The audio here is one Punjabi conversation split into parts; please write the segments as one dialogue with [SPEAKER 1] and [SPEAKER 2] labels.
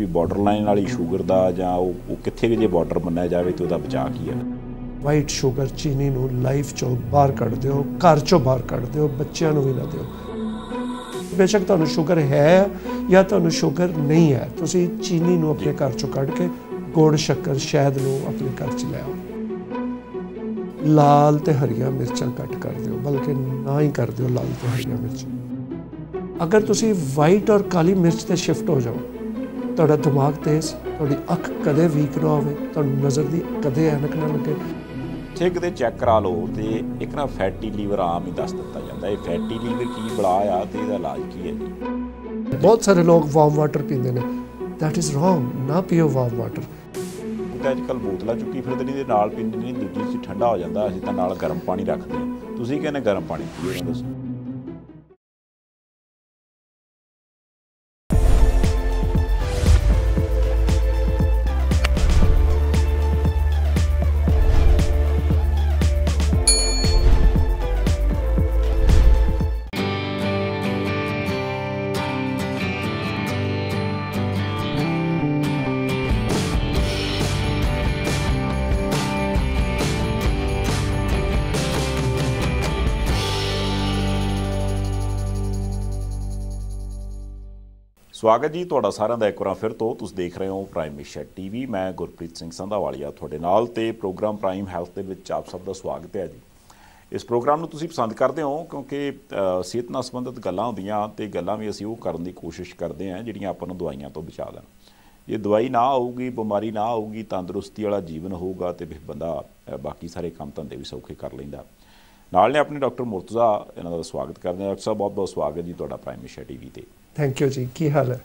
[SPEAKER 1] ਵੀ ਬਾਰਡਰ ਲਾਈਨ ਵਾਲੀ ਸ਼ੂਗਰ ਦਾ ਜਾਂ ਉਹ ਉਹ ਕਿੱਥੇ ਵੀ ਜੇ ਬਾਰਡਰ ਮੰਨਿਆ ਜਾਵੇ ਤੇ ਉਹਦਾ ਬਚਾਅ ਕੀ ਹੈ
[SPEAKER 2] ਵਾਈਟ ਸ਼ੂਗਰ ਚੀਨੀ ਨੂੰ ਲਾਈਫ ਚੋਂ ਬਾਹਰ ਕੱਢ ਦਿਓ ਘਰ ਚੋਂ ਬਾਹਰ ਕੱਢ ਦਿਓ ਬੱਚਿਆਂ ਨੂੰ ਵੀ ਨਾ ਦਿਓ ਬੇਸ਼ੱਕ ਤੁਹਾਨੂੰ ਸ਼ੂਗਰ ਹੈ ਜਾਂ ਤੁਹਾਨੂੰ ਸ਼ੂਗਰ ਨਹੀਂ ਹੈ ਤੁਸੀਂ ਚੀਨੀ ਨੂੰ ਆਪਣੇ ਘਰ ਚੋਂ ਕੱਢ ਕੇ ਗੁੜ ਸ਼ੱਕਰ ਸ਼ਹਿਦ ਨੂੰ ਆਪਣੇ ਘਰ ਚ ਲਿਆਓ ਲਾਲ ਤੇ ਹਰੀਆਂ ਮਿਰਚਾਂ ਕੱਟ ਕਰ ਦਿਓ ਬਲਕਿ ਨਾ ਹੀ ਕਰ ਦਿਓ ਲਾਲ ਤੇ ਹਰੀਆਂ ਮਿਰਚ ਅਗਰ ਤੁਸੀਂ ਵਾਈਟ ਔਰ ਕਾਲੀ ਮਿਰਚ ਤੇ ਸ਼ਿਫਟ ਹੋ ਜਾਓ ਤੁਹਾਡਾ ਦਿਮਾਗ ਤੇਜ਼ ਤੁਹਾਡੀ ਅੱਖ ਕਦੇ ਵੀਕ ਨਾ ਹੋਵੇ ਤੁਹਾਨੂੰ ਨਜ਼ਰ ਦੀ ਕਦੇ ਐਨਕ ਨਾ ਲੱਗੇ
[SPEAKER 1] ਠੀਕ ਦੇ ਚੈੱਕ ਕਰਾ ਲਓ ਤੇ ਇੱਕ ਨਾ ਫੈਟੀ ਲੀਵਰ ਆਮ ਹੀ ਦੱਸ ਦਿੱਤਾ ਜਾਂਦਾ ਇਹ ਫੈਟੀ ਲੀਵਰ ਕੀ ਬਲਾ ਆ ਤੇ ਇਹਦਾ ਇਲਾਜ ਕੀ ਹੈ
[SPEAKER 2] ਬਹੁਤ ਸਾਰੇ ਲੋਕ ਵਾਰਮ ਵਾਟਰ ਪੀਂਦੇ ਨੇ ਥੈਟ ਇਜ਼ ਰੋਂਗ ਨਾ ਪੀਓ ਵਾਰਮ ਵਾਟਰ
[SPEAKER 1] ਅੱਜ ਕੱਲ ਬੋਤਲਾਂ ਚੁੱਕੀ ਫਿਰਦੇ ਨੇ ਦੇ ਨਾਲ ਪੀਂਦੇ ਨੇ ਦੂਜੀ ਚ ਠੰਡਾ ਹੋ ਜਾਂਦਾ ਅਸੀਂ ਤਾਂ ਨਾਲ ਗਰਮ ਪਾਣੀ ਰੱਖਦੇ ਤੁਸੀਂ ਕਹਿੰਦੇ ਗਰਮ ਪਾਣੀ ਪੀਓ ਦੱਸੋ ਸਵਾਗਤ ਜੀ ਤੁਹਾਡਾ ਸਾਰਿਆਂ ਦਾ ਇੱਕ ਵਾਰ ਫਿਰ ਤੋਂ ਤੁਸੀਂ ਦੇਖ ਰਹੇ ਹੋ ਪ੍ਰਾਈਮ ਏਸ਼ੀਆ ਟੀਵੀ ਮੈਂ ਗੁਰਪ੍ਰੀਤ ਸਿੰਘ ਸੰਧਾਵਾਲੀਆ ਤੁਹਾਡੇ ਨਾਲ ਤੇ ਪ੍ਰੋਗਰਾਮ ਪ੍ਰਾਈਮ ਹੈਲਥ ਦੇ ਵਿੱਚ ਆਪ ਸਭ ਦਾ ਸਵਾਗਤ ਹੈ ਜੀ ਇਸ ਪ੍ਰੋਗਰਾਮ ਨੂੰ ਤੁਸੀਂ ਪਸੰਦ ਕਰਦੇ ਹੋ ਕਿਉਂਕਿ ਸਿਹਤ ਨਾਲ ਸੰਬੰਧਿਤ ਗੱਲਾਂ ਹੁੰਦੀਆਂ ਤੇ ਗੱਲਾਂ ਵੀ ਅਸੀਂ ਉਹ ਕਰਨ ਦੀ ਕੋਸ਼ਿਸ਼ ਕਰਦੇ ਹਾਂ ਜਿਹੜੀਆਂ ਆਪਾਂ ਨੂੰ ਦਵਾਈਆਂ ਤੋਂ ਬਚਾ ਦੇਣ ਜੇ ਦਵਾਈ ਨਾ ਆਊਗੀ ਬਿਮਾਰੀ ਨਾ ਆਊਗੀ ਤੰਦਰੁਸਤੀ ਵਾਲਾ ਜੀਵਨ ਹੋਊਗਾ ਤੇ ਫਿਰ ਬੰਦਾ ਬਾਕੀ ਸਾਰੇ ਕੰਮ ਧੰਦੇ ਵੀ ਸੌਖੇ ਕਰ ਲੈਂਦਾ ਨਾਲ ਨੇ ਆਪਣੇ ਡਾਕਟਰ ਮੁਰਤਜ਼ਾ ਇਹਨਾਂ ਦਾ ਸਵਾਗਤ ਕਰਦੇ ਹਾਂ ਡਾਕਟਰ ਸਾਹਿਬ ਬਹੁਤ ਬਹੁਤ ਸਵਾਗਤ ਜੀ ਤੁਹਾਡਾ ਪ੍ਰਾਈਮ ਏਸ਼ੀਆ ਟੀਵੀ ਤੇ
[SPEAKER 2] ਥੈਂਕ ਯੂ ਜੀ ਕੀ ਹਾਲ ਹੈ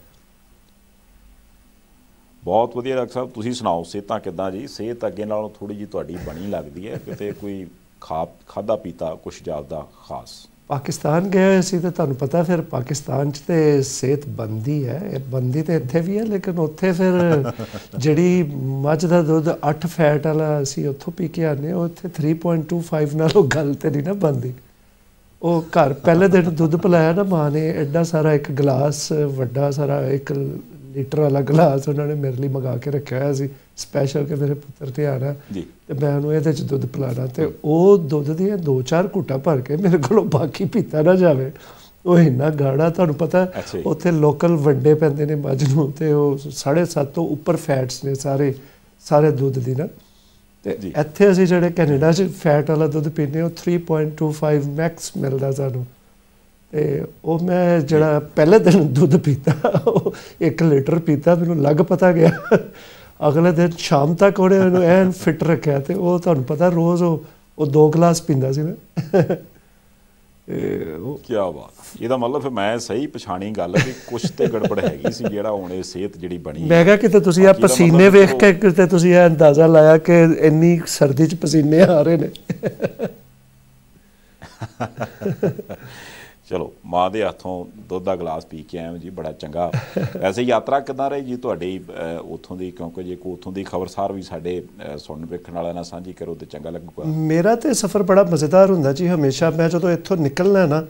[SPEAKER 1] ਬਹੁਤ ਵਧੀਆ ਡਾਕਟਰ ਸਾਹਿਬ ਤੁਸੀਂ ਸੁਣਾਓ ਸਿਹਤਾਂ ਕਿੱਦਾਂ ਜੀ ਸਿਹਤ ਅੱਗੇ ਨਾਲੋਂ ਥੋੜੀ ਜੀ ਤੁਹਾਡੀ ਬਣੀ ਲੱਗਦੀ ਹੈ ਕਿਤੇ ਕੋਈ ਖਾ ਖਾਦਾ ਪੀਤਾ ਕੁਝ ਜ਼ਿਆਦਾ ਖਾਸ
[SPEAKER 2] ਪਾਕਿਸਤਾਨ ਗਏ ਸੀ ਤੇ ਤੁਹਾਨੂੰ ਪਤਾ ਫਿਰ ਪਾਕਿਸਤਾਨ 'ਚ ਤੇ ਸਿਹਤ ਬੰਦੀ ਹੈ ਇਹ ਬੰਦੀ ਤੇ ਇੱਥੇ ਵੀ ਹੈ ਲੇਕਿਨ ਉੱਥੇ ਫਿਰ ਜਿਹੜੀ ਮੱਝ ਦਾ ਦੁੱਧ 8 ਫੈਟ ਵਾਲਾ ਅਸੀਂ ਉੱਥੋਂ ਪੀ ਕੇ ਆਨੇ ਉੱਥੇ 3.25 ਨਾਲੋਂ ਗੱਲ ਤੇ ਨਹੀਂ ਨਾ ਬੰਦੀ ਉਹ ਘਰ ਪਹਿਲੇ ਦਿਨ ਦੁੱਧ ਪਿਲਾਇਆ ਨਾ ਮਾਂ ਨੇ ਐਡਾ ਸਾਰਾ ਇੱਕ ਗਲਾਸ ਵੱਡਾ ਸਾਰਾ ਇੱਕ ਲੀਟਰ ਵਾਲਾ ਗਲਾਸ ਉਹਨਾਂ ਨੇ ਮੇਰੇ ਲਈ ਮੰਗਾ ਕੇ ਰੱਖਿਆ ਹੋਇਆ ਸੀ ਸਪੈਸ਼ਲ ਕਿ ਮੇਰੇ ਪੁੱਤਰ ਤੇ ਆਣਾ ਤੇ ਮੈਂ ਉਹਨੂੰ ਇਹਦੇ ਚ ਦੁੱਧ ਪਿਲਾਣਾ ਤੇ ਉਹ ਦੁੱਧ ਦੀਆਂ ਦੋ ਚਾਰ ਘੁੱਟਾ ਭਰ ਕੇ ਮੇਰੇ ਕੋਲੋਂ ਬਾਕੀ ਪੀਤਾ ਨਾ ਜਾਵੇ ਉਹ ਇੰਨਾ ਗਾੜਾ ਤੁਹਾਨੂੰ ਪਤਾ ਉੱਥੇ ਲੋਕਲ ਵੱਡੇ ਪੈਂਦੇ ਨੇ ਮੱਝ ਨੂੰ ਤੇ ਉਹ 7.5 ਤੋਂ ਉੱਪਰ ਫੈਟਸ ਨੇ ਸਾਰੇ ਸਾਰੇ ਦੁੱਧ ਦੀ ਨਾ ਇੱਥੇ ਅਸੀਂ ਜਿਹੜੇ ਕੈਨੇਡਾ 'ਚ ਫੈਟ ਵਾਲਾ ਦੁੱਧ ਪੀਂਦੇ ਹਾਂ 3.25 ਮੈਕਸ ਮਿਲਦਾ ਸਾਨੂੰ ਤੇ ਉਹ ਮੈਂ ਜਿਹੜਾ ਪਹਿਲੇ ਦਿਨ ਦੁੱਧ ਪੀਤਾ ਉਹ 1 ਲੀਟਰ ਪੀਤਾ ਮੈਨੂੰ ਲੱਗ ਪਤਾ ਗਿਆ ਅਗਲੇ ਦਿਨ ਸ਼ਾਮ ਤੱਕ ਉਹਨੇ ਮੈਨੂੰ ਐਨ ਫਿਟ ਰੱਖਿਆ ਤੇ ਉਹ ਤੁਹਾਨੂੰ ਪਤਾ ਰੋਜ਼ ਉਹ 2 ਗਲਾਸ ਪੀਂਦਾ ਸੀ ਮੈਂ
[SPEAKER 1] ਕੀ ਬਾਤ ਇਹਦਾ ਮਤਲਬ ਫਿਰ ਮੈਂ ਸਹੀ ਪਛਾਣੀ ਗੱਲ ਕਿ ਕੁਝ ਤੇ ਗੜਬੜ ਹੈਗੀ ਸੀ ਜਿਹੜਾ ਹੁਣ ਇਹ ਸਿਹਤ ਜਿਹੜੀ ਬਣੀ ਮੈਂ ਕਿਹਾ ਕਿਤੇ ਤੁਸੀਂ ਆ ਪਸੀਨੇ ਵੇਖ ਕੇ
[SPEAKER 2] ਕਿਤੇ ਤੁਸੀਂ ਇਹ ਅੰਦਾਜ਼ਾ ਲਾਇਆ ਕਿ ਇੰਨੀ ਸਰਦੀ 'ਚ ਪਸੀਨੇ ਆ ਰਹੇ ਨੇ
[SPEAKER 1] ਚਲੋ ਮਾਂ ਦੇ ਹੱਥੋਂ ਦੁੱਧ ਦਾ ਗਲਾਸ ਪੀ ਕੇ ਆਇਆ ਜੀ ਬੜਾ ਚੰਗਾ ਐਸੇ ਯਾਤਰਾ ਕਿਦਾਂ ਰਹੀ ਜੀ ਤੁਹਾਡੀ ਉਥੋਂ ਦੀ ਕਿਉਂਕਿ ਜੇ ਕੋ ਉਥੋਂ ਦੀ ਖਬਰਸਾਰ ਵੀ ਸਾਡੇ ਸੁਣਨ ਵੇਖਣ ਵਾਲਿਆਂ ਨਾਲ ਸਾਂਝੀ ਕਰੋ ਤੇ ਚੰਗਾ
[SPEAKER 2] ਲੱਗੂਗਾ ਮੇਰਾ ਤੇ ਸਫ਼ਰ ਬੜਾ ਮਜ਼ੇਦਾਰ ਹੁੰਦਾ ਜੀ ਹਮੇਸ਼ਾ ਮੈਂ ਜਦੋਂ ਇੱਥੋਂ ਨਿਕਲਣਾ ਨਾ